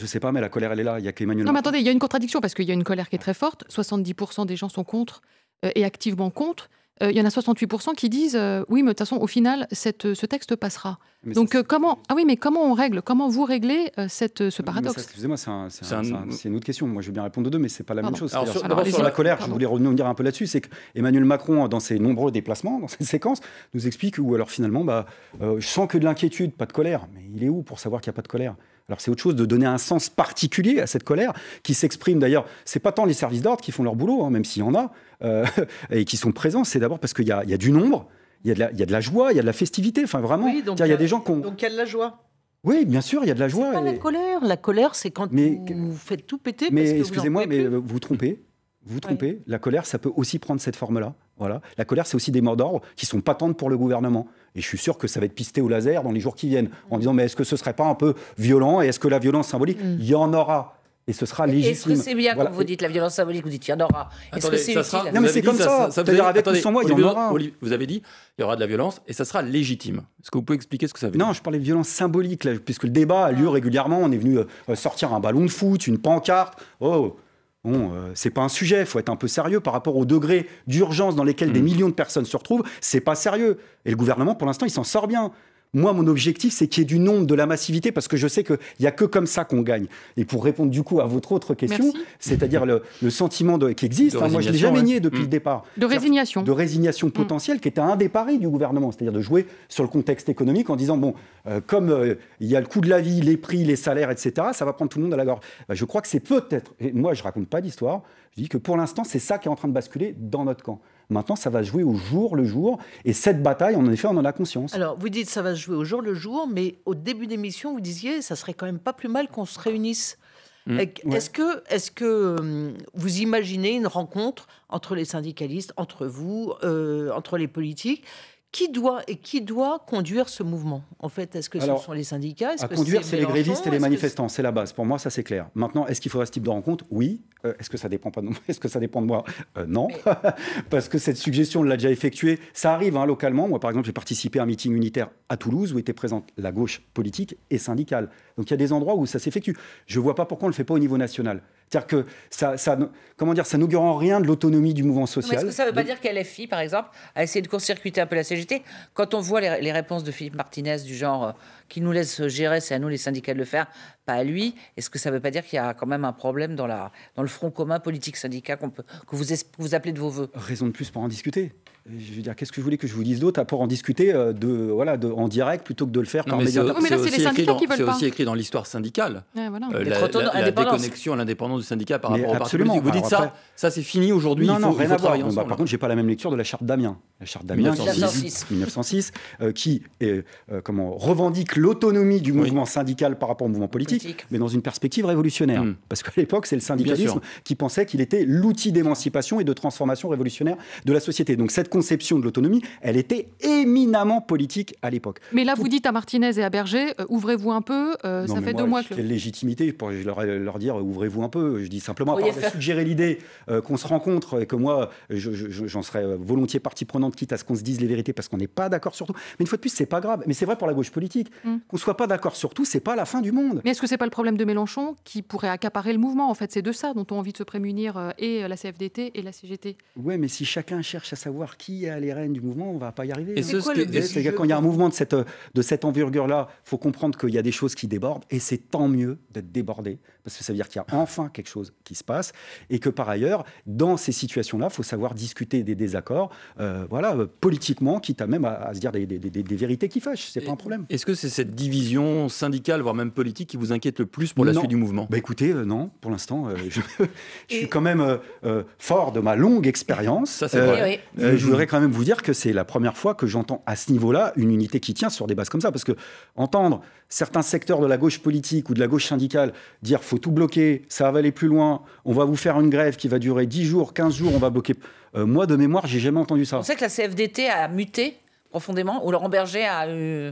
Je sais pas, mais la colère, elle est là. Il y a qu'Emmanuel. Non, mais attendez, il y a une contradiction parce qu'il y a une colère qui est très forte. 70% des gens sont contre euh, et activement contre. Euh, il y en a 68% qui disent euh, oui, mais de toute façon, au final, cette, euh, ce texte passera. Donc, comment Ah oui, mais comment on règle Comment vous réglez cette, ce paradoxe Excusez-moi, c'est une autre question. Moi, je vais bien répondre aux deux, mais c'est pas la même chose. Alors, sur, la colère, je voulais revenir un peu là-dessus. C'est qu'Emmanuel Macron, dans ses nombreux déplacements, dans cette séquence, nous explique où alors finalement, bah, je sens que de l'inquiétude, pas de colère. Mais il est où pour savoir qu'il n'y a pas de colère alors c'est autre chose de donner un sens particulier à cette colère qui s'exprime d'ailleurs. C'est pas tant les services d'ordre qui font leur boulot, hein, même s'il y en a euh, et qui sont présents. C'est d'abord parce qu'il y, a, du nombre, il y a, de la, la joie, il y a de la festivité. Enfin vraiment, il y a des gens qui ont... donc il y a de la joie. Oui, bien sûr, il y a de la joie. C'est pas la colère. La colère, c'est quand vous faites tout péter. Mais excusez-moi, mais euh, vous trompez. Vous trompez. La colère, ça peut aussi prendre cette forme-là. Voilà. La colère, c'est aussi des morts d'ordre qui sont patentes pour le gouvernement. Et je suis sûr que ça va être pisté au laser dans les jours qui viennent, en disant mais est-ce que ce serait pas un peu violent et est-ce que la violence symbolique, mm. il y en aura et ce sera légitime. Est-ce que c'est bien quand vous dites la violence symbolique, vous dites il y en aura Est-ce que c'est Non, mais c'est comme ça. ça, veut C'est-à-dire avec moi, il y en aura. Vous avez dit il y aura de la violence et ça sera légitime. Est-ce que vous pouvez expliquer ce que ça veut dire Non, je parlais de violence symbolique, puisque le débat a lieu ah. régulièrement. On est venu euh, sortir un ballon de foot, une pancarte. Oh, Bon, euh, c'est pas un sujet, il faut être un peu sérieux par rapport au degré d'urgence dans lequel des mm. millions de personnes se retrouvent, c'est pas sérieux. Et le gouvernement, pour l'instant, il s'en sort bien. Moi, mon objectif, c'est qu'il y ait du nombre, de la massivité, parce que je sais qu'il n'y a que comme ça qu'on gagne. Et pour répondre du coup à votre autre question, c'est-à-dire le, sentiment qui existe, hein, moi je l'ai jamais nié depuis mm. le départ. De résignation. De résignation mm. potentielle, qui était un des paris du gouvernement, c'est-à-dire de jouer sur le contexte économique en disant, bon, euh, comme euh, il y a le coût de la vie, les prix, les salaires, etc., ça va prendre tout le monde à la gorge. Bah, je crois que c'est peut-être, et moi je ne raconte pas d'histoire, je dis que pour l'instant, c'est ça qui est en train de basculer dans notre camp. Maintenant, ça va jouer au jour le jour. Et cette bataille, en effet, on en a conscience. Alors, vous dites ça va se jouer au jour le jour, mais au début d'émission, vous disiez ça serait quand même pas plus mal qu'on se réunisse. Mm. Est-ce que, est -ce que hum, vous imaginez une rencontre entre les syndicalistes, entre vous, euh, entre les politiques, qui doit et qui doit conduire ce mouvement En fait, est-ce que ce sont les syndicats conduire, c'est les grévistes et les manifestants. C'est la base. Pour moi, ça c'est clair. Maintenant, est-ce qu'il faudra ce type de rencontre Oui. Euh, est-ce que ça dépend pas de moi Est-ce que ça dépend de moi euh, Non, parce que cette suggestion on l'a déjà effectuée. Ça arrive hein, localement. Moi, par exemple, j'ai participé à un meeting unitaire à Toulouse où était présente la gauche politique et syndicale. Donc il y a des endroits où ça s'effectue. Je vois pas pourquoi on le fait pas au niveau national. C'est-à-dire que ça, comment dire, ça n'augure en rien de l'autonomie du mouvement social. Est-ce que ça ne veut pas qu'elle est fille, par exemple, a essayé de court-circuiter un peu la CGT Quand on voit les réponses de Philippe Martinez du genre euh, qu'il nous laisse gérer, c'est à nous les syndicats de le faire, pas à lui. Est-ce que ça ne veut pas dire qu'il y a quand même un problème dans, la, dans le front commun politique-syndicat qu'on peut, que, vous, vous appelez de vos voeux Raison de plus pour en discuter. Je veux dire, qu'est-ce que je voulais que je vous dise d'autre à pour en discuter euh, de, voilà, de, en direct plutôt que de le faire par médias C'est aussi, écrit dans, l'histoire syndicale. voilà. Euh, la, la, à l'indépendance du syndicat par rapport absolument. au parti Vous dites ça, ça c'est fini aujourd'hui. Non, non, rien à voir. Bah, par contre, j'ai pas la même lecture de la charte d'Amiens. La charte d'Amiens 1906, qui est, euh, comment, revendique l'autonomie du mouvement syndical par rapport au mouvement politique, mais dans une perspective révolutionnaire. Mm. Parce qu'à l'époque, c'est le syndicalisme qui pensait qu'il était l'outil d'émancipation et de transformation révolutionnaire de la société. Donc cette conception de l'autonomie, elle était éminemment politique à l'époque. Mais là, vous dites à Martinez et à Berger, euh, ouvrez-vous un peu, euh, ça fait moi, deux mois que... Quelle légitimité pour leur, leur dire, ouvrez-vous un peu. Je dis simplement, à part suggérer l'idée euh, qu'on se rencontre et que moi, j'en je, serais volontiers partie prenante, quitte à ce qu'on se dise les vérités parce qu'on n'est pas d'accord sur tout. Mais une fois de plus, c'est pas grave. Mais c'est vrai pour la gauche politique. Mm. Mm. Qu'on ne soit pas d'accord sur tout, ce n'est pas la fin du monde. Mais est-ce que c'est pas le problème de Mélenchon qui pourrait accaparer le mouvement En fait, c'est de ça dont ont envie de se prémunir euh, euh, et la CFDT et la CGT. Oui, mais si chacun cherche à savoir qui a les rênes du mouvement, on va pas y arriver. Et quand il y a un mouvement de cette, euh, de cette envergure-là, il faut comprendre qu'il y a des choses qui débordent et c'est tant mieux d'être débordé parce que ça veut dire qu'il y a enfin quelque chose qui se passe, et que par ailleurs, dans ces situations-là, il faut savoir discuter des désaccords, euh, voilà, euh, politiquement, quitte à même à, se dire des, vérités qui fâchent, c'est pas un problème. Est-ce que c'est cette division syndicale, voire même politique, qui vous inquiète le plus pour la suite du mouvement bah Écoutez, euh, non, pour l'instant, je, suis quand même fort de ma longue expérience. Ça, c'est vrai. je voudrais quand même vous dire que c'est la première fois que j'entends à ce niveau-là une unité qui tient sur des bases comme ça, parce que entendre certains secteurs de la gauche politique ou de la gauche syndicale dire faut tout bloquer, ça va aller plus loin, on va vous faire une grève qui va durer 10 jours, 15 jours, on va bloquer. Euh, moi, de mémoire, j'ai jamais entendu ça. On sait que la CFDT a muté profondément, ou Laurent Berger a eu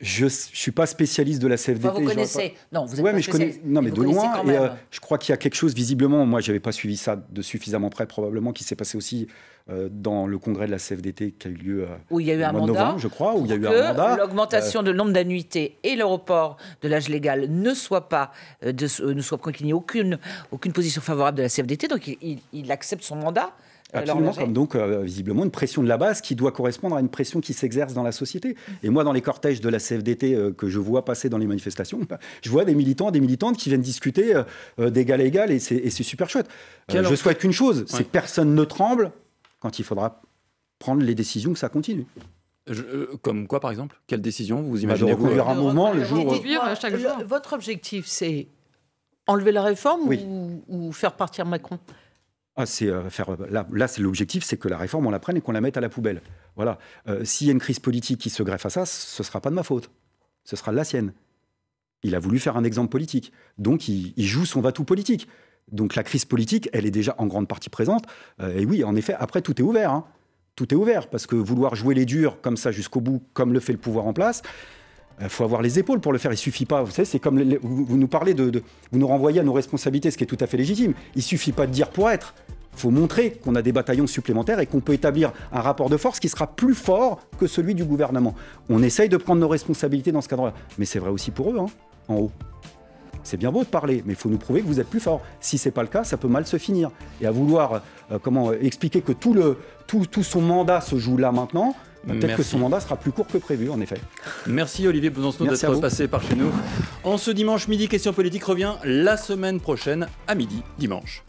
je ne suis pas spécialiste de la CFDT. vous connaissez Non, vous êtes mais je connais... Non, mais, de loin. Euh, je crois qu'il y a quelque chose, visiblement, moi, je n'avais pas suivi ça de suffisamment près, probablement, qui s'est passé aussi euh, dans le congrès de la CFDT qui a eu lieu euh, où il y a eu un mandat, je crois, où il y a eu un mandat. L'augmentation du nombre d'annuités et le report de l'âge légal ne soit pas, de, ne soit qu'il n'y ait aucune, aucune position favorable de la CFDT. Donc, il accepte son mandat. Absolument, comme donc euh, visiblement une pression de la base qui doit correspondre à une pression qui s'exerce dans la société. Et moi, dans les cortèges de la CFDT euh, que je vois passer dans les manifestations, bah, je vois des militants, des militantes qui viennent discuter euh, d'égal à égal et c'est super chouette. je souhaite qu'une chose, c'est que personne ne tremble quand il faudra prendre les décisions que ça continue. comme quoi, par exemple Quelle décision vous imaginez bah, vous, un mouvement le jour. Chaque votre objectif, c'est enlever la réforme ou, faire partir Macron ah, euh, euh, là, l'objectif, c'est que la réforme on la prenne et qu'on la mette à la poubelle. Voilà. Euh, s'il y a une crise politique qui se greffe à ça, ce sera pas de ma faute, ce sera de la sienne. Il a voulu faire un exemple politique, donc il, joue son va-tout politique. Donc la crise politique, elle est déjà en grande partie présente. et oui, en effet, après tout est ouvert. Hein. Tout est ouvert parce que vouloir jouer les durs comme ça jusqu'au bout, comme le fait le pouvoir en place, il euh, faut avoir les épaules pour le faire. Il suffit pas. Vous savez, c'est comme vous, nous parlez de, vous nous renvoyez à nos responsabilités, ce qui est tout à fait légitime. Il suffit pas de dire pour être. Il faut montrer qu'on a des bataillons supplémentaires et qu'on peut établir un rapport de force qui sera plus fort que celui du gouvernement. On essaye de prendre nos responsabilités dans ce cadre-là, mais c'est vrai aussi pour eux, hein, en haut. C'est bien beau de parler, mais il faut nous prouver que vous êtes plus fort. Si c'est pas le cas, ça peut mal se finir. Et à vouloir euh, comment euh, expliquer que le, tout son mandat se joue là maintenant, bah, peut-être que son mandat sera plus court que prévu, en effet. Merci Olivier Besancenot d'être passé par chez nous. En ce dimanche midi, Question politique revient la semaine prochaine à midi dimanche.